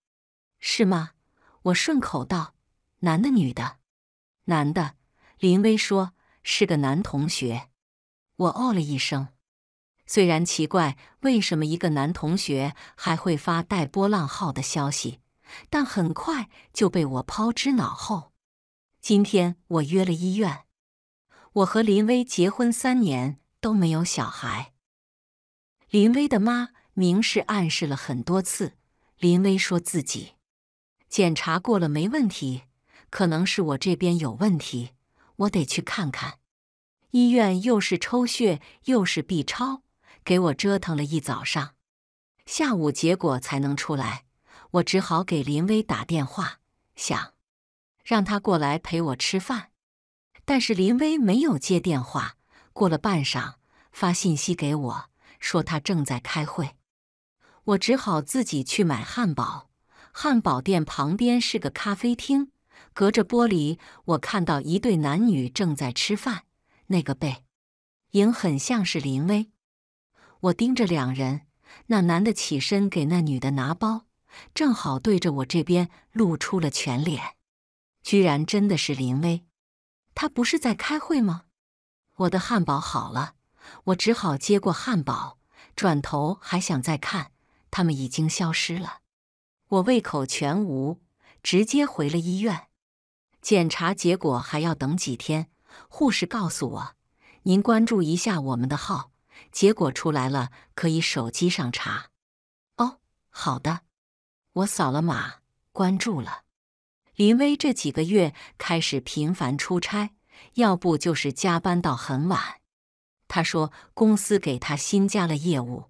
是吗？”我顺口道：“男的，女的？”“男的。”林威说：“是个男同学。”我哦了一声，虽然奇怪为什么一个男同学还会发带波浪号的消息，但很快就被我抛之脑后。今天我约了医院，我和林威结婚三年都没有小孩。林威的妈明示暗示了很多次。林威说自己检查过了，没问题，可能是我这边有问题，我得去看看。医院又是抽血又是 B 超，给我折腾了一早上，下午结果才能出来。我只好给林威打电话，想让他过来陪我吃饭，但是林威没有接电话。过了半晌，发信息给我。说他正在开会，我只好自己去买汉堡。汉堡店旁边是个咖啡厅，隔着玻璃，我看到一对男女正在吃饭。那个背影很像是林威。我盯着两人，那男的起身给那女的拿包，正好对着我这边露出了全脸。居然真的是林威！他不是在开会吗？我的汉堡好了。我只好接过汉堡，转头还想再看，他们已经消失了。我胃口全无，直接回了医院。检查结果还要等几天，护士告诉我：“您关注一下我们的号，结果出来了可以手机上查。”哦，好的。我扫了码，关注了。林威这几个月开始频繁出差，要不就是加班到很晚。他说：“公司给他新加了业务。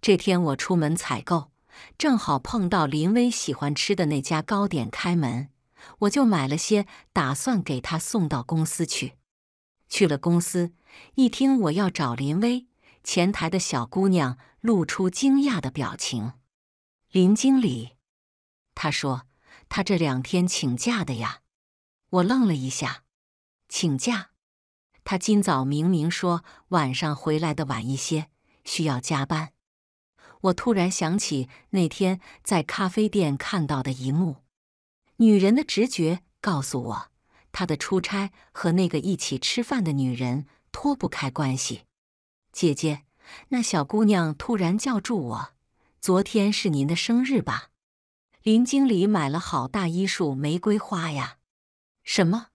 这天我出门采购，正好碰到林威喜欢吃的那家糕点开门，我就买了些，打算给他送到公司去。去了公司，一听我要找林威，前台的小姑娘露出惊讶的表情。林经理，他说他这两天请假的呀。我愣了一下，请假。”他今早明明说晚上回来的晚一些，需要加班。我突然想起那天在咖啡店看到的一幕，女人的直觉告诉我，他的出差和那个一起吃饭的女人脱不开关系。姐姐，那小姑娘突然叫住我：“昨天是您的生日吧？”林经理买了好大一束玫瑰花呀！什么？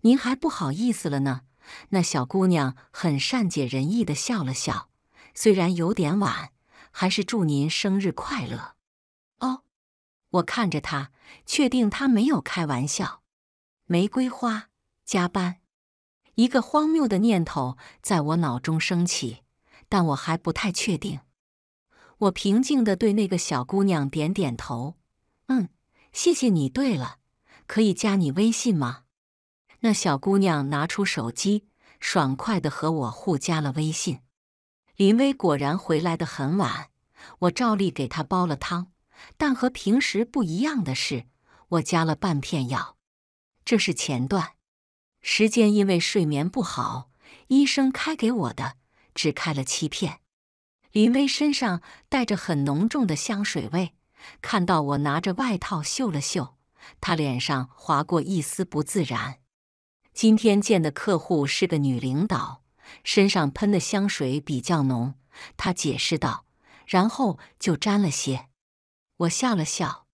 您还不好意思了呢？那小姑娘很善解人意的笑了笑，虽然有点晚，还是祝您生日快乐。哦，我看着她，确定她没有开玩笑。玫瑰花，加班。一个荒谬的念头在我脑中升起，但我还不太确定。我平静地对那个小姑娘点点头，嗯，谢谢你。对了，可以加你微信吗？那小姑娘拿出手机，爽快地和我互加了微信。林薇果然回来的很晚，我照例给她煲了汤，但和平时不一样的是，我加了半片药。这是前段时间，因为睡眠不好，医生开给我的，只开了七片。林薇身上带着很浓重的香水味，看到我拿着外套嗅了嗅，她脸上划过一丝不自然。今天见的客户是个女领导，身上喷的香水比较浓。她解释道，然后就沾了些。我笑了笑，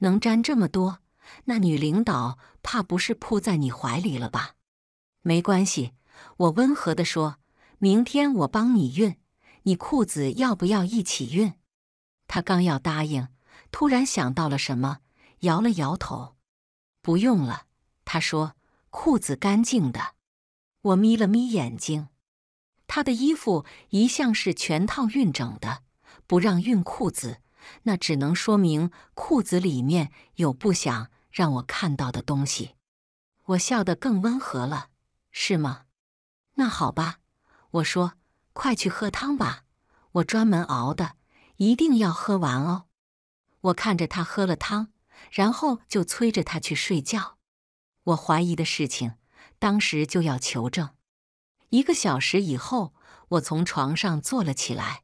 能沾这么多，那女领导怕不是扑在你怀里了吧？没关系，我温和的说，明天我帮你熨，你裤子要不要一起熨？她刚要答应，突然想到了什么，摇了摇头，不用了。她说。裤子干净的，我眯了眯眼睛。他的衣服一向是全套熨整的，不让熨裤子，那只能说明裤子里面有不想让我看到的东西。我笑得更温和了，是吗？那好吧，我说，快去喝汤吧，我专门熬的，一定要喝完哦。我看着他喝了汤，然后就催着他去睡觉。我怀疑的事情，当时就要求证。一个小时以后，我从床上坐了起来。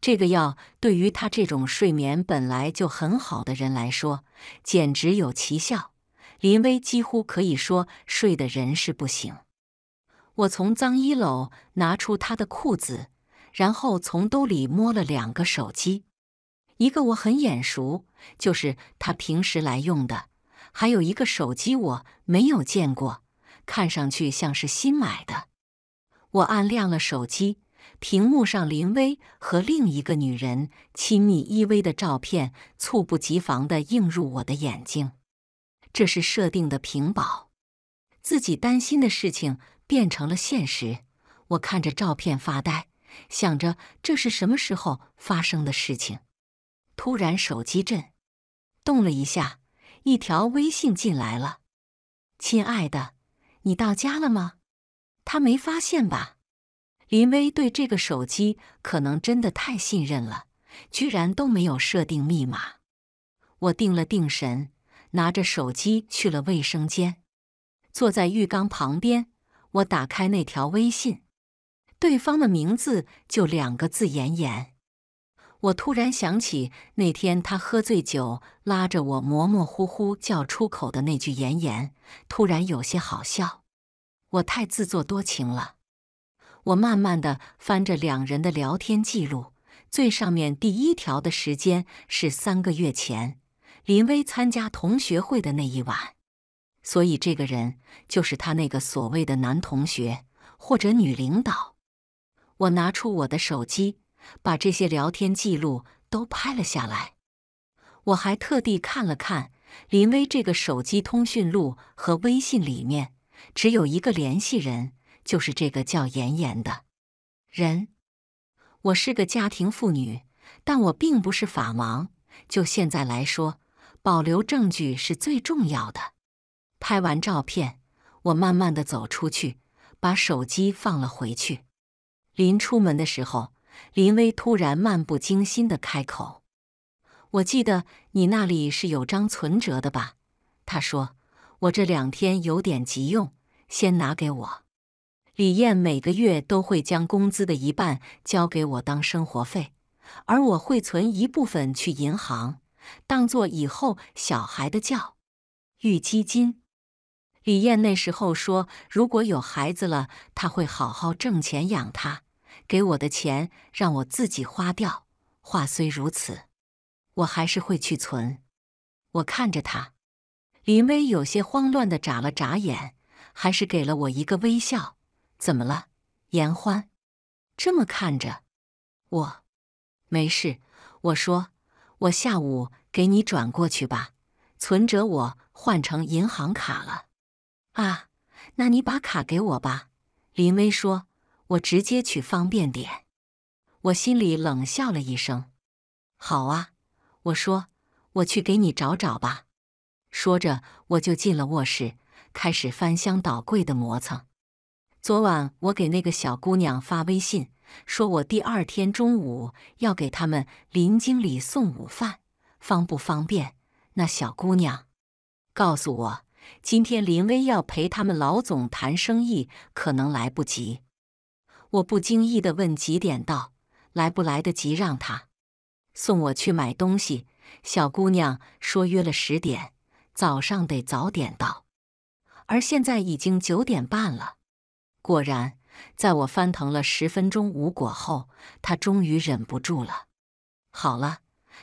这个药对于他这种睡眠本来就很好的人来说，简直有奇效。林威几乎可以说睡得人事不省。我从脏衣篓拿出他的裤子，然后从兜里摸了两个手机，一个我很眼熟，就是他平时来用的。还有一个手机我没有见过，看上去像是新买的。我按亮了手机，屏幕上林薇和另一个女人亲密依偎的照片猝不及防地映入我的眼睛。这是设定的屏保，自己担心的事情变成了现实。我看着照片发呆，想着这是什么时候发生的事情。突然，手机震动了一下。一条微信进来了，亲爱的，你到家了吗？他没发现吧？林威对这个手机可能真的太信任了，居然都没有设定密码。我定了定神，拿着手机去了卫生间，坐在浴缸旁边，我打开那条微信，对方的名字就两个字：妍妍。我突然想起那天他喝醉酒拉着我模模糊糊叫出口的那句“言言”，突然有些好笑。我太自作多情了。我慢慢的翻着两人的聊天记录，最上面第一条的时间是三个月前，林薇参加同学会的那一晚。所以这个人就是他那个所谓的男同学或者女领导。我拿出我的手机。把这些聊天记录都拍了下来，我还特地看了看林威这个手机通讯录和微信里面，只有一个联系人，就是这个叫妍妍的人。我是个家庭妇女，但我并不是法盲。就现在来说，保留证据是最重要的。拍完照片，我慢慢的走出去，把手机放了回去。临出门的时候。林威突然漫不经心地开口：“我记得你那里是有张存折的吧？”他说：“我这两天有点急用，先拿给我。”李艳每个月都会将工资的一半交给我当生活费，而我会存一部分去银行，当做以后小孩的教育基金。李艳那时候说：“如果有孩子了，他会好好挣钱养他。”给我的钱让我自己花掉。话虽如此，我还是会去存。我看着他，林威有些慌乱的眨了眨眼，还是给了我一个微笑。怎么了，严欢？这么看着我，没事。我说，我下午给你转过去吧。存折我换成银行卡了。啊，那你把卡给我吧。林威说。我直接取方便点，我心里冷笑了一声。好啊，我说我去给你找找吧。说着，我就进了卧室，开始翻箱倒柜的磨蹭。昨晚我给那个小姑娘发微信，说我第二天中午要给他们林经理送午饭，方不方便？那小姑娘告诉我，今天林威要陪他们老总谈生意，可能来不及。我不经意地问：“几点到？来不来得及？”让他送我去买东西。小姑娘说：“约了十点，早上得早点到。”而现在已经九点半了。果然，在我翻腾了十分钟无果后，他终于忍不住了。“好了，”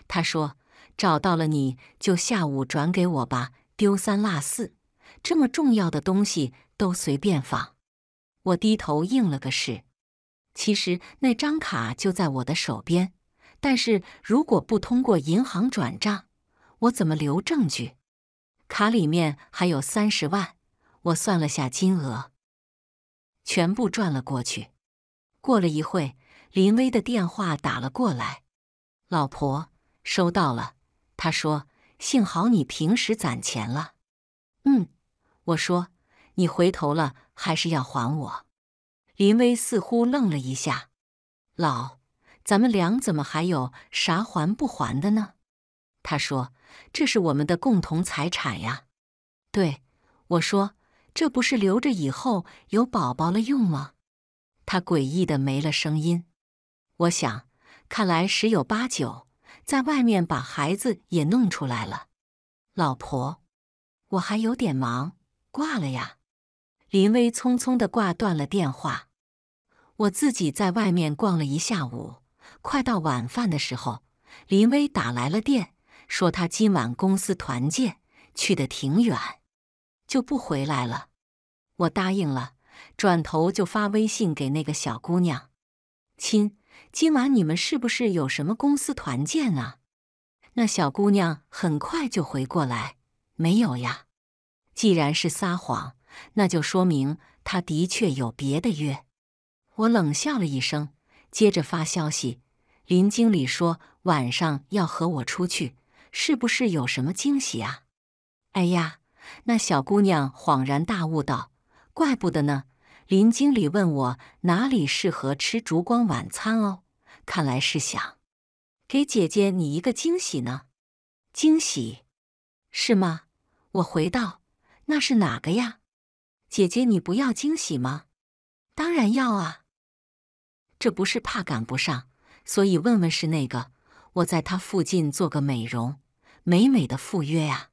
他说，“找到了，你就下午转给我吧。丢三落四，这么重要的东西都随便放。”我低头应了个是。其实那张卡就在我的手边，但是如果不通过银行转账，我怎么留证据？卡里面还有三十万，我算了下金额，全部转了过去。过了一会，林威的电话打了过来，老婆收到了，他说：“幸好你平时攒钱了。”嗯，我说：“你回头了还是要还我。”林威似乎愣了一下，老，咱们俩怎么还有啥还不还的呢？他说：“这是我们的共同财产呀。”对我说：“这不是留着以后有宝宝了用吗？”他诡异的没了声音。我想，看来十有八九在外面把孩子也弄出来了。老婆，我还有点忙，挂了呀。林威匆匆的挂断了电话。我自己在外面逛了一下午，快到晚饭的时候，林威打来了电，说他今晚公司团建，去的挺远，就不回来了。我答应了，转头就发微信给那个小姑娘：“亲，今晚你们是不是有什么公司团建啊？”那小姑娘很快就回过来：“没有呀。”既然是撒谎，那就说明她的确有别的约。我冷笑了一声，接着发消息：“林经理说晚上要和我出去，是不是有什么惊喜啊？”哎呀，那小姑娘恍然大悟道：“怪不得呢！”林经理问我哪里适合吃烛光晚餐哦，看来是想给姐姐你一个惊喜呢。惊喜是吗？我回道：“那是哪个呀？”姐姐，你不要惊喜吗？当然要啊！这不是怕赶不上，所以问问是那个？我在他附近做个美容，美美的赴约啊！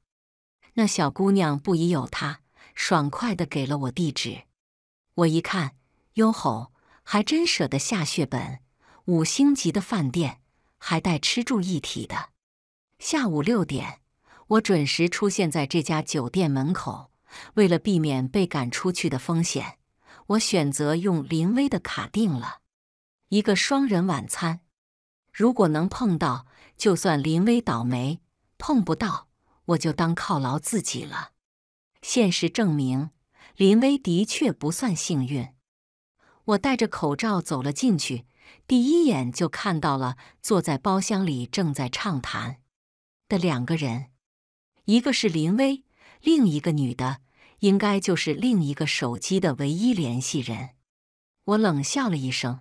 那小姑娘不疑有他，爽快的给了我地址。我一看，哟吼，还真舍得下血本，五星级的饭店，还带吃住一体的。下午六点，我准时出现在这家酒店门口。为了避免被赶出去的风险，我选择用林威的卡定了。一个双人晚餐，如果能碰到，就算林威倒霉；碰不到，我就当犒劳自己了。现实证明，林威的确不算幸运。我戴着口罩走了进去，第一眼就看到了坐在包厢里正在畅谈的两个人，一个是林薇，另一个女的应该就是另一个手机的唯一联系人。我冷笑了一声。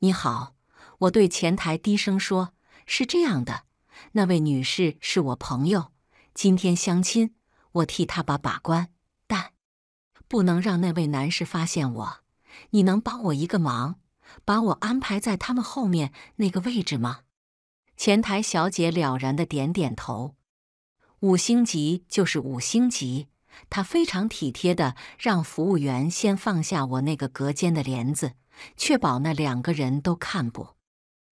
你好，我对前台低声说：“是这样的，那位女士是我朋友，今天相亲，我替她把把关，但不能让那位男士发现我。你能帮我一个忙，把我安排在他们后面那个位置吗？”前台小姐了然的点点头。五星级就是五星级，她非常体贴的让服务员先放下我那个隔间的帘子。确保那两个人都看不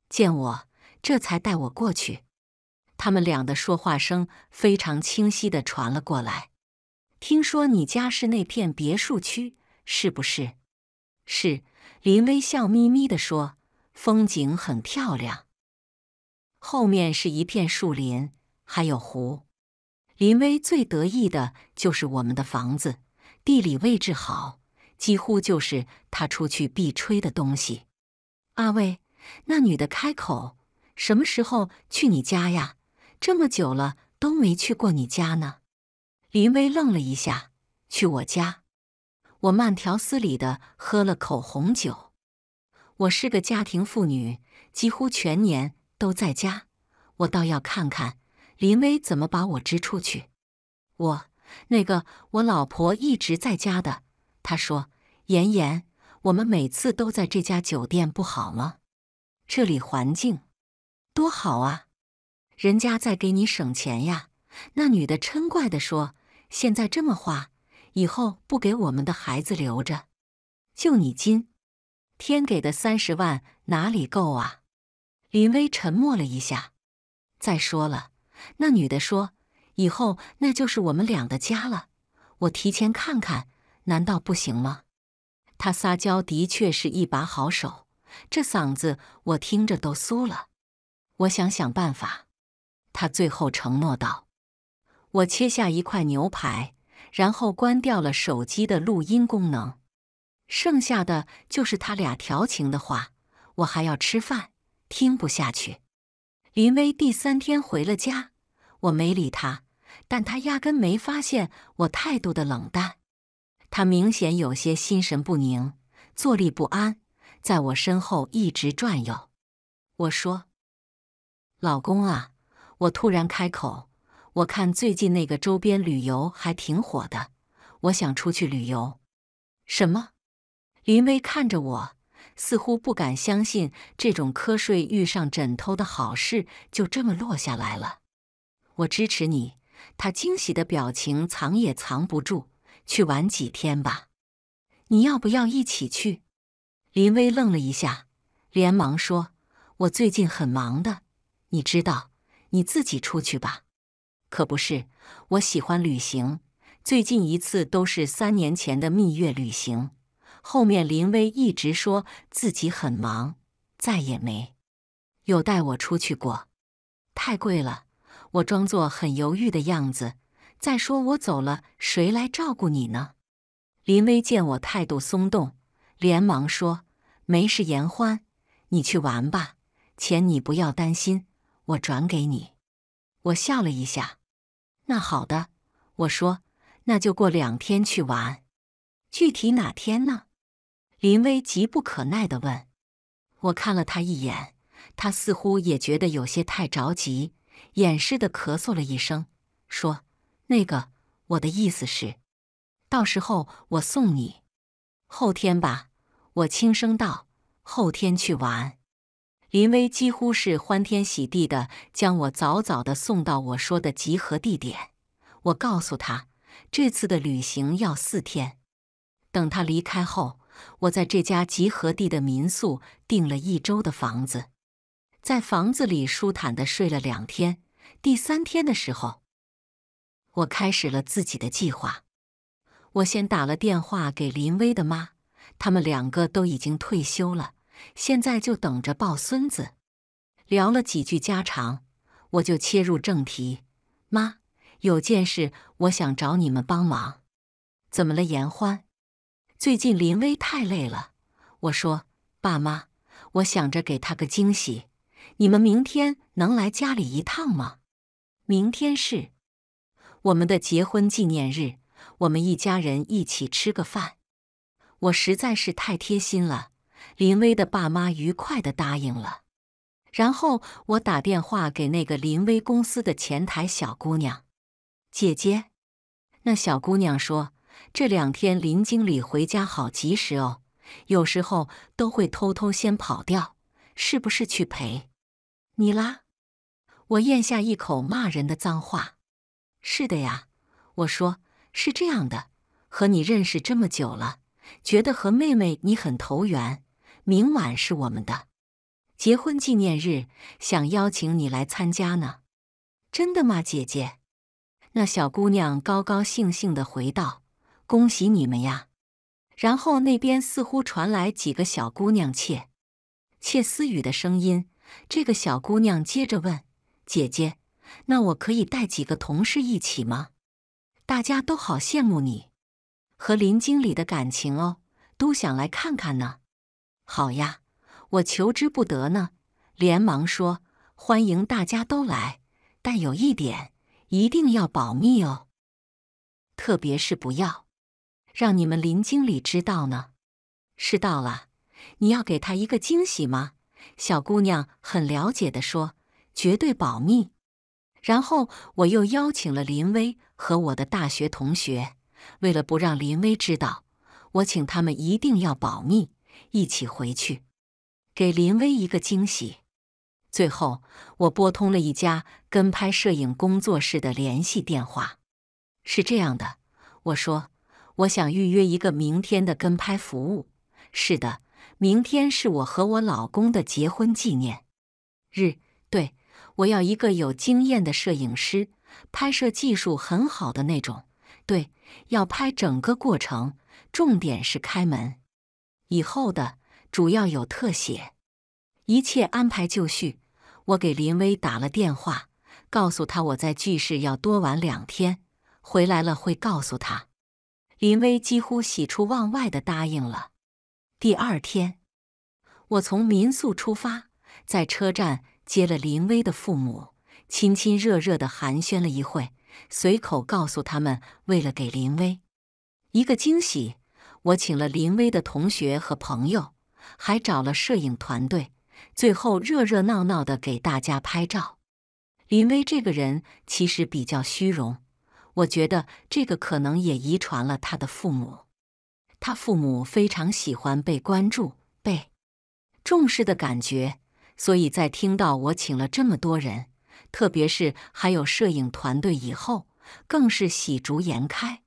见我，这才带我过去。他们俩的说话声非常清晰地传了过来。听说你家是那片别墅区，是不是？是。林薇笑眯眯地说：“风景很漂亮，后面是一片树林，还有湖。”林薇最得意的就是我们的房子，地理位置好。几乎就是他出去必吹的东西。阿伟，那女的开口：“什么时候去你家呀？这么久了都没去过你家呢。”林威愣了一下：“去我家？”我慢条斯理的喝了口红酒。我是个家庭妇女，几乎全年都在家。我倒要看看林威怎么把我支出去。我那个，我老婆一直在家的。他说：“妍妍，我们每次都在这家酒店，不好吗？这里环境多好啊，人家在给你省钱呀。”那女的嗔怪的说：“现在这么花，以后不给我们的孩子留着，就你今天给的三十万哪里够啊？”林薇沉默了一下。再说了，那女的说：“以后那就是我们俩的家了，我提前看看。”难道不行吗？他撒娇的确是一把好手，这嗓子我听着都酥了。我想想办法，他最后承诺道：“我切下一块牛排，然后关掉了手机的录音功能。剩下的就是他俩调情的话，我还要吃饭，听不下去。”林威第三天回了家，我没理他，但他压根没发现我态度的冷淡。他明显有些心神不宁，坐立不安，在我身后一直转悠。我说：“老公啊，我突然开口，我看最近那个周边旅游还挺火的，我想出去旅游。”什么？林薇看着我，似乎不敢相信这种瞌睡遇上枕头的好事就这么落下来了。我支持你，他惊喜的表情藏也藏不住。去玩几天吧，你要不要一起去？林威愣了一下，连忙说：“我最近很忙的，你知道，你自己出去吧。”可不是，我喜欢旅行，最近一次都是三年前的蜜月旅行。后面林威一直说自己很忙，再也没有带我出去过。太贵了，我装作很犹豫的样子。再说我走了，谁来照顾你呢？林威见我态度松动，连忙说：“没事，言欢，你去玩吧，钱你不要担心，我转给你。”我笑了一下。那好的，我说：“那就过两天去玩。”具体哪天呢？林威急不可耐地问我。看了他一眼，他似乎也觉得有些太着急，掩饰的咳嗽了一声，说。那个，我的意思是，到时候我送你，后天吧。我轻声道：“后天去玩。”林威几乎是欢天喜地的将我早早的送到我说的集合地点。我告诉他，这次的旅行要四天。等他离开后，我在这家集合地的民宿订了一周的房子，在房子里舒坦的睡了两天。第三天的时候。我开始了自己的计划。我先打了电话给林威的妈，他们两个都已经退休了，现在就等着抱孙子。聊了几句家常，我就切入正题：“妈，有件事我想找你们帮忙。怎么了？严欢？最近林威太累了。”我说：“爸妈，我想着给他个惊喜，你们明天能来家里一趟吗？”“明天是。”我们的结婚纪念日，我们一家人一起吃个饭，我实在是太贴心了。林威的爸妈愉快地答应了，然后我打电话给那个林威公司的前台小姑娘，姐姐。那小姑娘说：“这两天林经理回家好及时哦，有时候都会偷偷先跑掉，是不是去陪你啦？”我咽下一口骂人的脏话。是的呀，我说是这样的。和你认识这么久了，觉得和妹妹你很投缘。明晚是我们的结婚纪念日，想邀请你来参加呢。真的吗，姐姐？那小姑娘高高兴兴的回道：“恭喜你们呀！”然后那边似乎传来几个小姑娘窃窃私语的声音。这个小姑娘接着问：“姐姐。”那我可以带几个同事一起吗？大家都好羡慕你和林经理的感情哦，都想来看看呢。好呀，我求之不得呢，连忙说：“欢迎大家都来，但有一点一定要保密哦，特别是不要让你们林经理知道呢。”是到了，你要给他一个惊喜吗？小姑娘很了解的说：“绝对保密。”然后我又邀请了林威和我的大学同学，为了不让林威知道，我请他们一定要保密，一起回去给林威一个惊喜。最后，我拨通了一家跟拍摄影工作室的联系电话，是这样的，我说我想预约一个明天的跟拍服务。是的，明天是我和我老公的结婚纪念日。对。我要一个有经验的摄影师，拍摄技术很好的那种。对，要拍整个过程，重点是开门以后的，主要有特写。一切安排就绪，我给林威打了电话，告诉他我在剧市要多玩两天，回来了会告诉他。林威几乎喜出望外的答应了。第二天，我从民宿出发，在车站。接了林威的父母，亲亲热热的寒暄了一会，随口告诉他们，为了给林威一个惊喜，我请了林威的同学和朋友，还找了摄影团队，最后热热闹闹的给大家拍照。林威这个人其实比较虚荣，我觉得这个可能也遗传了他的父母，他父母非常喜欢被关注、被重视的感觉。所以在听到我请了这么多人，特别是还有摄影团队以后，更是喜逐颜开。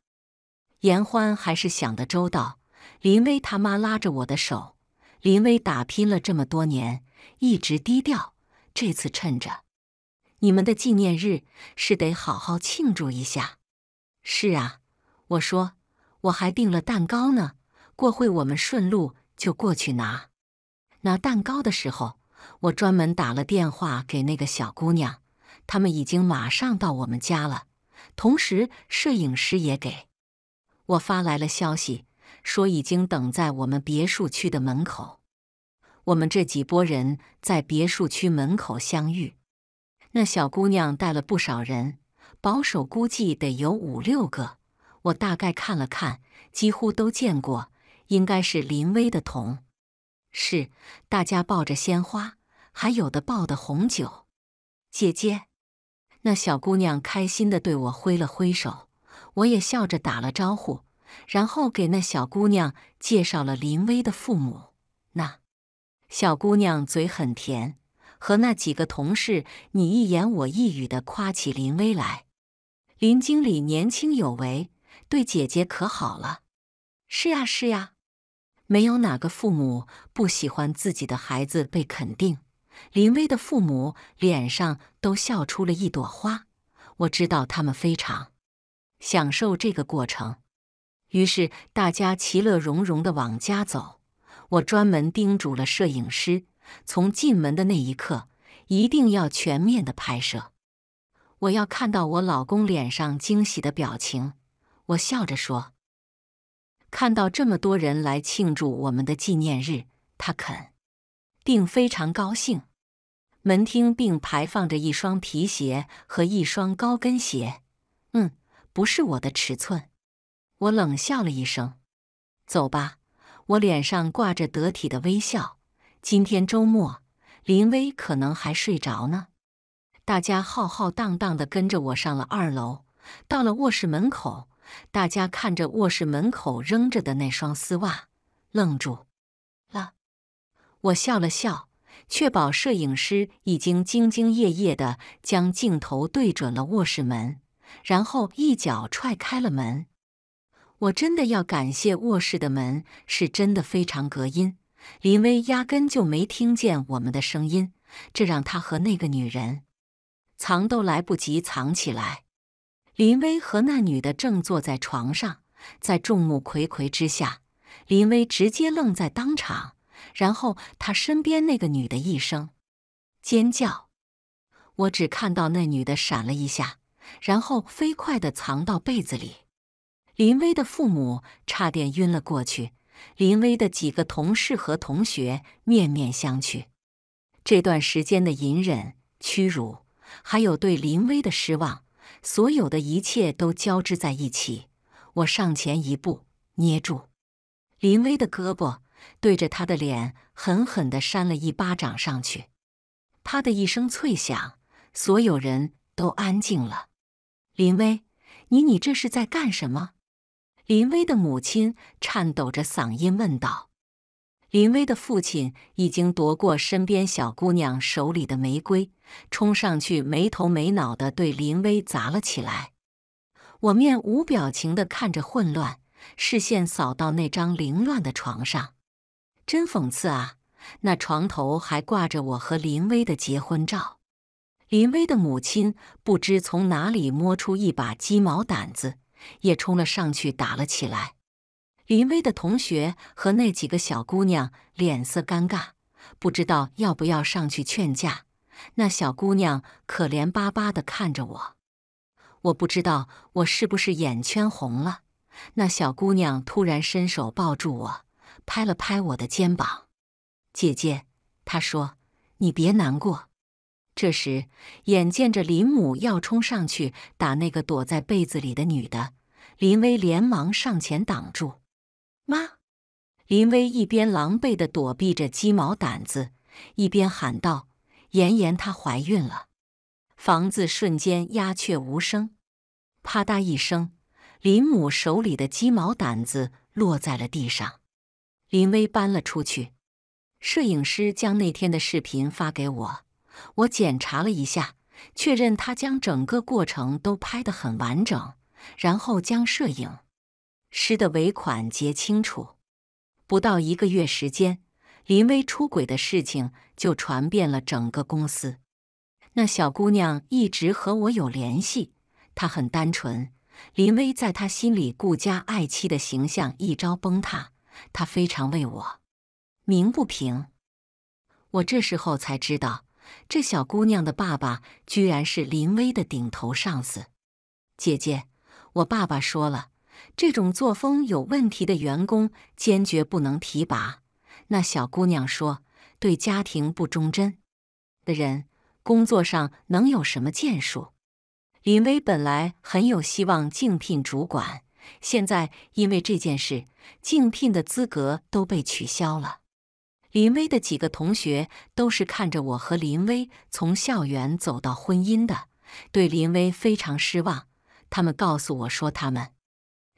严欢还是想得周到。林薇他妈拉着我的手，林薇打拼了这么多年，一直低调，这次趁着你们的纪念日，是得好好庆祝一下。是啊，我说我还订了蛋糕呢，过会我们顺路就过去拿。拿蛋糕的时候。我专门打了电话给那个小姑娘，他们已经马上到我们家了。同时，摄影师也给我发来了消息，说已经等在我们别墅区的门口。我们这几拨人在别墅区门口相遇，那小姑娘带了不少人，保守估计得有五六个。我大概看了看，几乎都见过，应该是林威的同。是，大家抱着鲜花。还有的抱的红酒，姐姐，那小姑娘开心的对我挥了挥手，我也笑着打了招呼，然后给那小姑娘介绍了林薇的父母。那小姑娘嘴很甜，和那几个同事你一言我一语的夸起林薇来。林经理年轻有为，对姐姐可好了。是呀，是呀，没有哪个父母不喜欢自己的孩子被肯定。林薇的父母脸上都笑出了一朵花，我知道他们非常享受这个过程。于是大家其乐融融的往家走。我专门叮嘱了摄影师，从进门的那一刻一定要全面的拍摄。我要看到我老公脸上惊喜的表情。我笑着说：“看到这么多人来庆祝我们的纪念日，他肯定非常高兴。”门厅并排放着一双皮鞋和一双高跟鞋，嗯，不是我的尺寸。我冷笑了一声，走吧。我脸上挂着得体的微笑。今天周末，林威可能还睡着呢。大家浩浩荡荡地跟着我上了二楼，到了卧室门口，大家看着卧室门口扔着的那双丝袜，愣住了。我笑了笑。确保摄影师已经兢兢业业地将镜头对准了卧室门，然后一脚踹开了门。我真的要感谢卧室的门是真的非常隔音，林薇压根就没听见我们的声音，这让他和那个女人藏都来不及藏起来。林薇和那女的正坐在床上，在众目睽睽之下，林薇直接愣在当场。然后他身边那个女的一声尖叫，我只看到那女的闪了一下，然后飞快地藏到被子里。林威的父母差点晕了过去，林威的几个同事和同学面面相觑。这段时间的隐忍、屈辱，还有对林威的失望，所有的一切都交织在一起。我上前一步，捏住林威的胳膊。对着他的脸狠狠地扇了一巴掌上去，啪的一声脆响，所有人都安静了。林威，你你这是在干什么？林威的母亲颤抖着嗓音问道。林威的父亲已经夺过身边小姑娘手里的玫瑰，冲上去没头没脑地对林威砸了起来。我面无表情地看着混乱，视线扫到那张凌乱的床上。真讽刺啊！那床头还挂着我和林薇的结婚照。林薇的母亲不知从哪里摸出一把鸡毛掸子，也冲了上去打了起来。林薇的同学和那几个小姑娘脸色尴尬，不知道要不要上去劝架。那小姑娘可怜巴巴地看着我，我不知道我是不是眼圈红了。那小姑娘突然伸手抱住我。拍了拍我的肩膀，姐姐，她说：“你别难过。”这时，眼见着林母要冲上去打那个躲在被子里的女的，林薇连忙上前挡住。妈！林薇一边狼狈地躲避着鸡毛掸子，一边喊道：“妍妍她怀孕了！”房子瞬间鸦雀无声。啪嗒一声，林母手里的鸡毛掸子落在了地上。林威搬了出去，摄影师将那天的视频发给我，我检查了一下，确认他将整个过程都拍得很完整，然后将摄影师的尾款结清楚。不到一个月时间，林威出轨的事情就传遍了整个公司。那小姑娘一直和我有联系，她很单纯，林威在她心里顾家爱妻的形象一朝崩塌。他非常为我鸣不平，我这时候才知道，这小姑娘的爸爸居然是林威的顶头上司。姐姐，我爸爸说了，这种作风有问题的员工坚决不能提拔。那小姑娘说，对家庭不忠贞的人，工作上能有什么建树？林威本来很有希望竞聘主管。现在因为这件事，竞聘的资格都被取消了。林威的几个同学都是看着我和林威从校园走到婚姻的，对林威非常失望。他们告诉我说，他们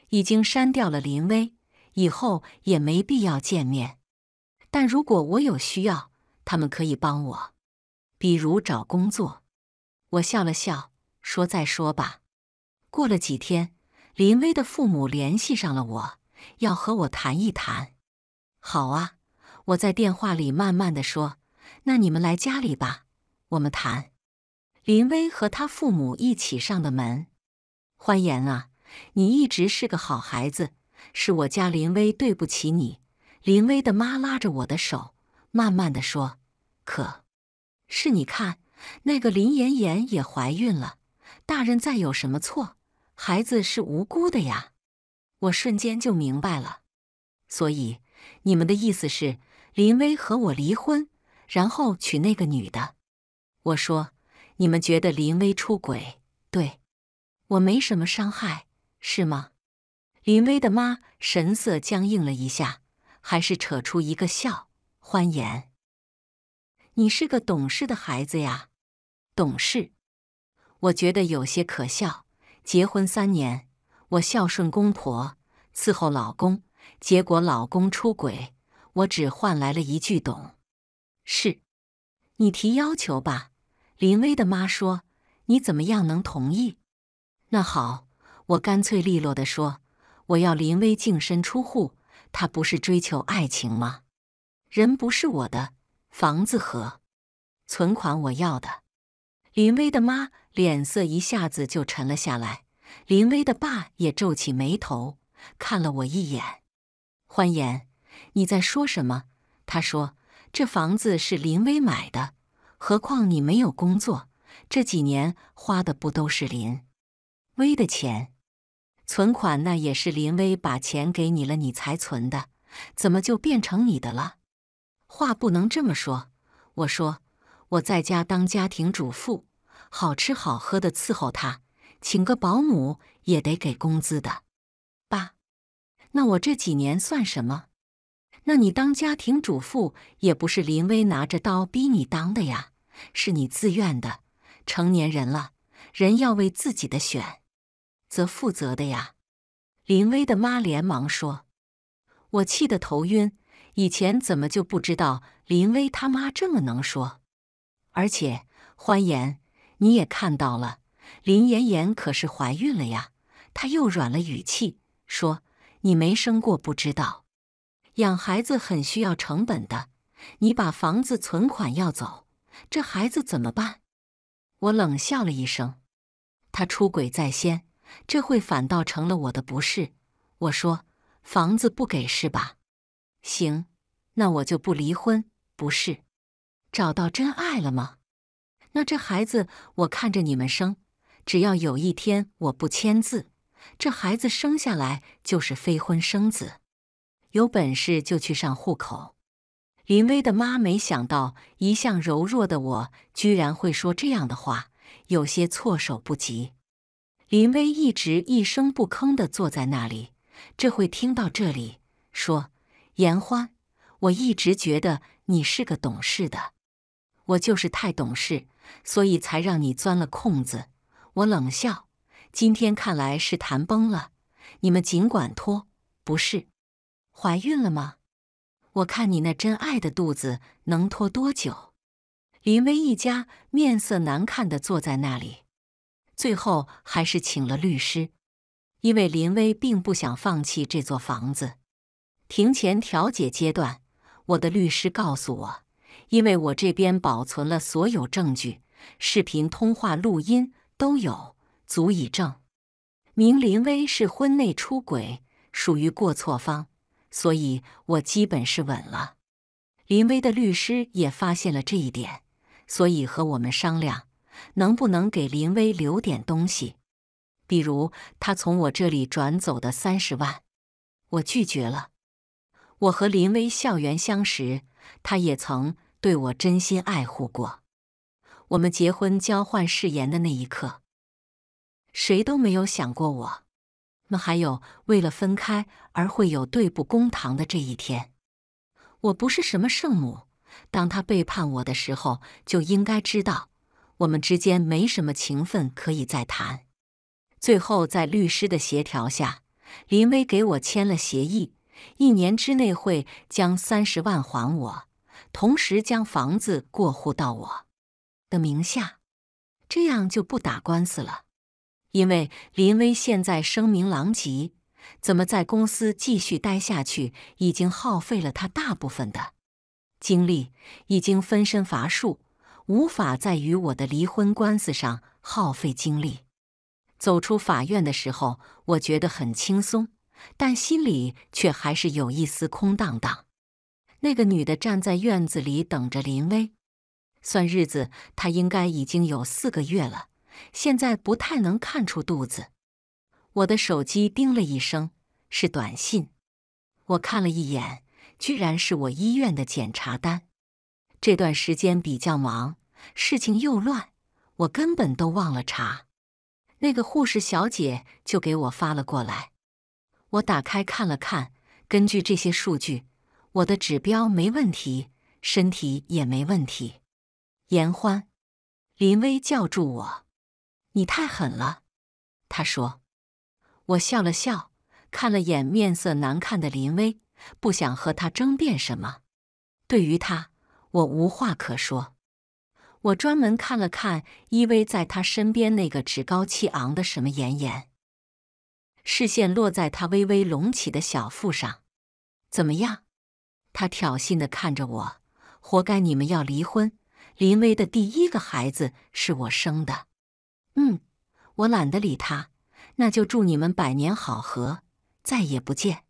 已经删掉了林威，以后也没必要见面。但如果我有需要，他们可以帮我，比如找工作。我笑了笑，说：“再说吧。”过了几天。林威的父母联系上了我，要和我谈一谈。好啊，我在电话里慢慢的说：“那你们来家里吧，我们谈。”林威和他父母一起上的门。欢颜啊，你一直是个好孩子，是我家林威对不起你。林威的妈拉着我的手，慢慢的说：“可是你看，那个林妍妍也怀孕了，大人再有什么错？”孩子是无辜的呀，我瞬间就明白了。所以你们的意思是，林薇和我离婚，然后娶那个女的？我说，你们觉得林薇出轨对我没什么伤害，是吗？林薇的妈神色僵硬了一下，还是扯出一个笑，欢颜。你是个懂事的孩子呀，懂事。我觉得有些可笑。结婚三年，我孝顺公婆，伺候老公，结果老公出轨，我只换来了一句“懂”。是，你提要求吧。林薇的妈说：“你怎么样能同意？”那好，我干脆利落地说：“我要林薇净身出户。他不是追求爱情吗？人不是我的，房子和存款我要的。”林薇的妈。脸色一下子就沉了下来，林威的爸也皱起眉头，看了我一眼：“欢颜，你在说什么？”他说：“这房子是林威买的，何况你没有工作，这几年花的不都是林威的钱？存款那也是林威把钱给你了，你才存的，怎么就变成你的了？话不能这么说。”我说：“我在家当家庭主妇。”好吃好喝的伺候他，请个保姆也得给工资的。爸，那我这几年算什么？那你当家庭主妇也不是林威拿着刀逼你当的呀，是你自愿的。成年人了，人要为自己的选择负责的呀。林威的妈连忙说：“我气得头晕，以前怎么就不知道林威他妈这么能说？而且欢颜。”你也看到了，林妍妍可是怀孕了呀。他又软了语气说：“你没生过，不知道，养孩子很需要成本的。你把房子存款要走，这孩子怎么办？”我冷笑了一声。他出轨在先，这会反倒成了我的不是。我说：“房子不给是吧？行，那我就不离婚。不是，找到真爱了吗？”那这孩子我看着你们生，只要有一天我不签字，这孩子生下来就是非婚生子。有本事就去上户口。林薇的妈没想到一向柔弱的我居然会说这样的话，有些措手不及。林薇一直一声不吭地坐在那里，这会听到这里，说：“严欢，我一直觉得你是个懂事的，我就是太懂事。”所以才让你钻了空子。我冷笑，今天看来是谈崩了。你们尽管拖，不是？怀孕了吗？我看你那真爱的肚子能拖多久？林威一家面色难看的坐在那里，最后还是请了律师，因为林威并不想放弃这座房子。庭前调解阶段，我的律师告诉我。因为我这边保存了所有证据，视频、通话、录音都有，足以证明林威是婚内出轨，属于过错方，所以我基本是稳了。林威的律师也发现了这一点，所以和我们商量，能不能给林威留点东西，比如他从我这里转走的三十万，我拒绝了。我和林威校园相识，他也曾。对我真心爱护过，我们结婚交换誓言的那一刻，谁都没有想过我。那还有为了分开而会有对簿公堂的这一天。我不是什么圣母，当他背叛我的时候，就应该知道我们之间没什么情分可以再谈。最后，在律师的协调下，林威给我签了协议，一年之内会将三十万还我。同时将房子过户到我的名下，这样就不打官司了。因为林威现在声名狼藉，怎么在公司继续待下去已经耗费了他大部分的精力，已经分身乏术，无法再与我的离婚官司上耗费精力。走出法院的时候，我觉得很轻松，但心里却还是有一丝空荡荡。那个女的站在院子里等着林薇。算日子，她应该已经有四个月了，现在不太能看出肚子。我的手机叮了一声，是短信。我看了一眼，居然是我医院的检查单。这段时间比较忙，事情又乱，我根本都忘了查。那个护士小姐就给我发了过来。我打开看了看，根据这些数据。我的指标没问题，身体也没问题。严欢，林威叫住我：“你太狠了。”他说。我笑了笑，看了眼面色难看的林威，不想和他争辩什么。对于他，我无话可说。我专门看了看依偎在他身边那个趾高气昂的什么妍妍，视线落在他微微隆起的小腹上。怎么样？他挑衅的看着我，活该你们要离婚。林威的第一个孩子是我生的。嗯，我懒得理他。那就祝你们百年好合，再也不见。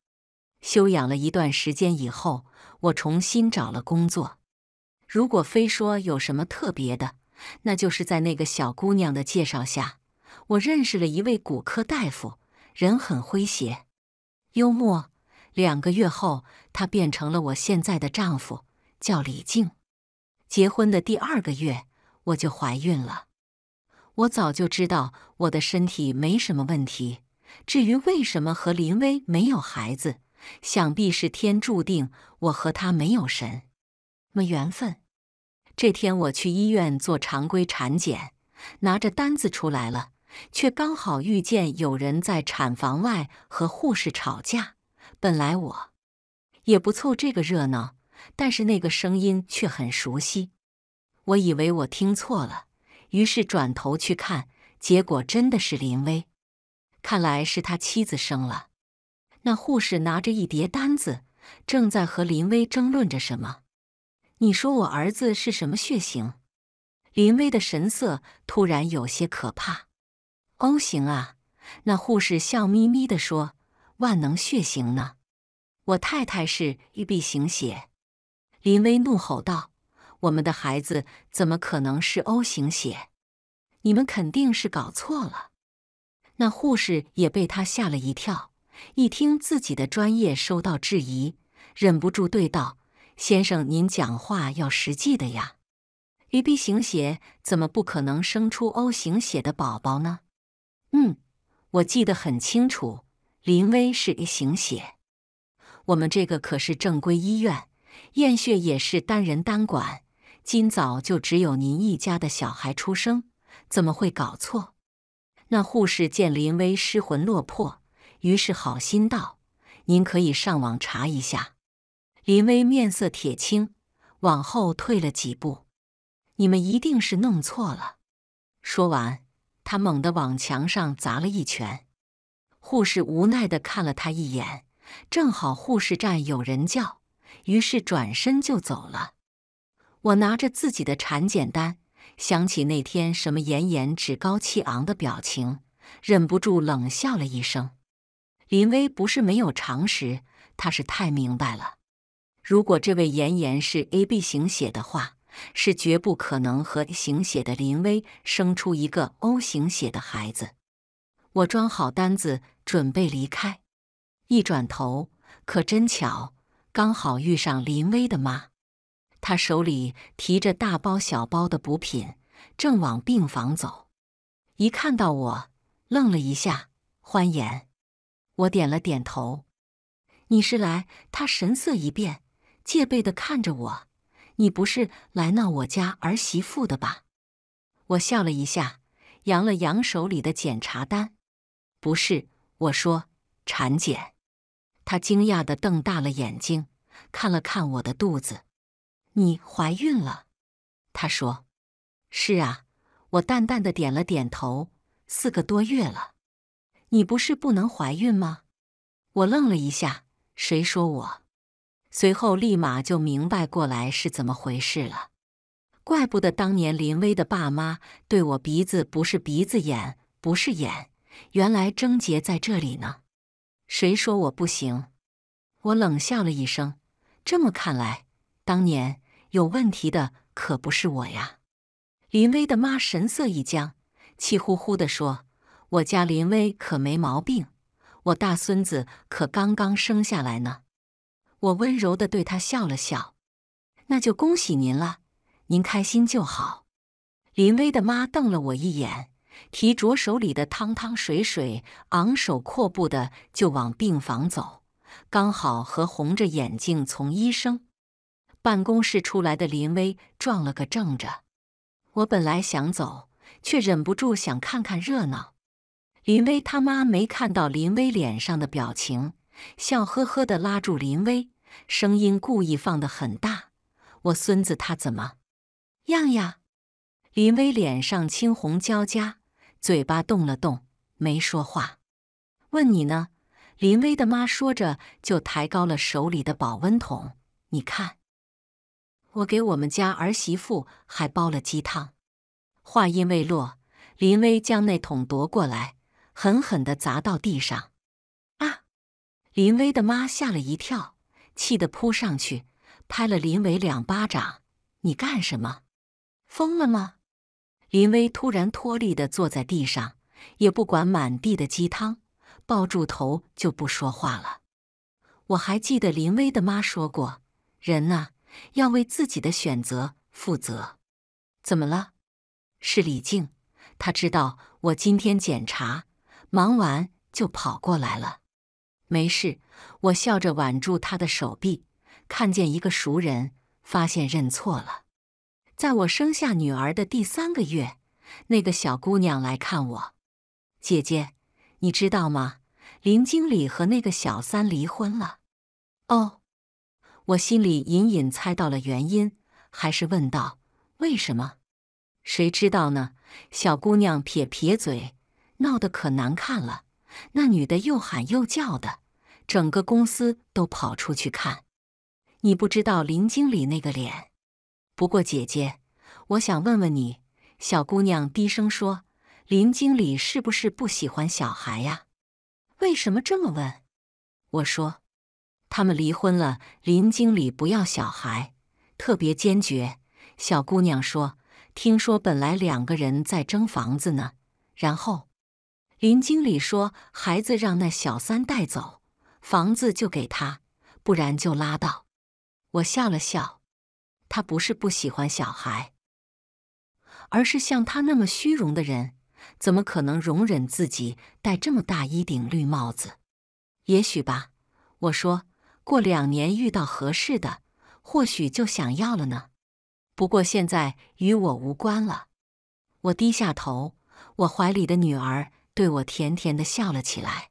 休养了一段时间以后，我重新找了工作。如果非说有什么特别的，那就是在那个小姑娘的介绍下，我认识了一位骨科大夫，人很诙谐，幽默。两个月后，她变成了我现在的丈夫，叫李静。结婚的第二个月，我就怀孕了。我早就知道我的身体没什么问题。至于为什么和林薇没有孩子，想必是天注定，我和他没有什，么缘分。这天我去医院做常规产检，拿着单子出来了，却刚好遇见有人在产房外和护士吵架。本来我也不凑这个热闹，但是那个声音却很熟悉。我以为我听错了，于是转头去看，结果真的是林薇。看来是他妻子生了。那护士拿着一叠单子，正在和林薇争论着什么。你说我儿子是什么血型？林薇的神色突然有些可怕。O 型啊！那护士笑眯眯的说。万能血型呢？我太太是 B 型血，林威怒吼道：“我们的孩子怎么可能是 O 型血？你们肯定是搞错了！”那护士也被他吓了一跳，一听自己的专业受到质疑，忍不住对道：“先生，您讲话要实际的呀！B 型血怎么不可能生出 O 型血的宝宝呢？”“嗯，我记得很清楚。”林威是 A 型血，我们这个可是正规医院，验血也是单人单管。今早就只有您一家的小孩出生，怎么会搞错？那护士见林威失魂落魄，于是好心道：“您可以上网查一下。”林威面色铁青，往后退了几步：“你们一定是弄错了。”说完，他猛地往墙上砸了一拳。护士无奈的看了他一眼，正好护士站有人叫，于是转身就走了。我拿着自己的产检单，想起那天什么妍妍趾高气昂的表情，忍不住冷笑了一声。林薇不是没有常识，他是太明白了。如果这位妍妍是 A B 型血的话，是绝不可能和 A 型血的林薇生出一个 O 型血的孩子。我装好单子，准备离开，一转头，可真巧，刚好遇上林威的妈，她手里提着大包小包的补品，正往病房走。一看到我，愣了一下，欢颜。我点了点头。你是来？他神色一变，戒备的看着我。你不是来闹我家儿媳妇的吧？我笑了一下，扬了扬手里的检查单。不是，我说产检。他惊讶的瞪大了眼睛，看了看我的肚子。你怀孕了？他说。是啊，我淡淡的点了点头。四个多月了。你不是不能怀孕吗？我愣了一下，谁说我？随后立马就明白过来是怎么回事了。怪不得当年林薇的爸妈对我鼻子不是鼻子，眼不是眼。原来症结在这里呢，谁说我不行？我冷笑了一声。这么看来，当年有问题的可不是我呀。林威的妈神色一僵，气呼呼地说：“我家林威可没毛病，我大孙子可刚刚生下来呢。”我温柔地对他笑了笑：“那就恭喜您了，您开心就好。”林威的妈瞪了我一眼。提着手里的汤汤水水，昂首阔步的就往病房走，刚好和红着眼睛从医生办公室出来的林威撞了个正着。我本来想走，却忍不住想看看热闹。林威他妈没看到林威脸上的表情，笑呵呵的拉住林威，声音故意放得很大：“我孙子他怎么样呀？”林威脸上青红交加。嘴巴动了动，没说话。问你呢，林威的妈说着就抬高了手里的保温桶。你看，我给我们家儿媳妇还煲了鸡汤。话音未落，林威将那桶夺过来，狠狠地砸到地上。啊！林威的妈吓了一跳，气得扑上去拍了林伟两巴掌。你干什么？疯了吗？林威突然脱力地坐在地上，也不管满地的鸡汤，抱住头就不说话了。我还记得林威的妈说过：“人呐，要为自己的选择负责。”怎么了？是李静，她知道我今天检查，忙完就跑过来了。没事，我笑着挽住她的手臂，看见一个熟人，发现认错了。在我生下女儿的第三个月，那个小姑娘来看我。姐姐，你知道吗？林经理和那个小三离婚了。哦，我心里隐隐猜到了原因，还是问道：“为什么？”谁知道呢？小姑娘撇撇嘴，闹得可难看了。那女的又喊又叫的，整个公司都跑出去看。你不知道林经理那个脸。不过，姐姐，我想问问你。”小姑娘低声说，“林经理是不是不喜欢小孩呀？为什么这么问？”我说：“他们离婚了，林经理不要小孩，特别坚决。”小姑娘说：“听说本来两个人在争房子呢，然后林经理说孩子让那小三带走，房子就给他，不然就拉倒。”我笑了笑。他不是不喜欢小孩，而是像他那么虚荣的人，怎么可能容忍自己戴这么大一顶绿帽子？也许吧。我说，过两年遇到合适的，或许就想要了呢。不过现在与我无关了。我低下头，我怀里的女儿对我甜甜的笑了起来。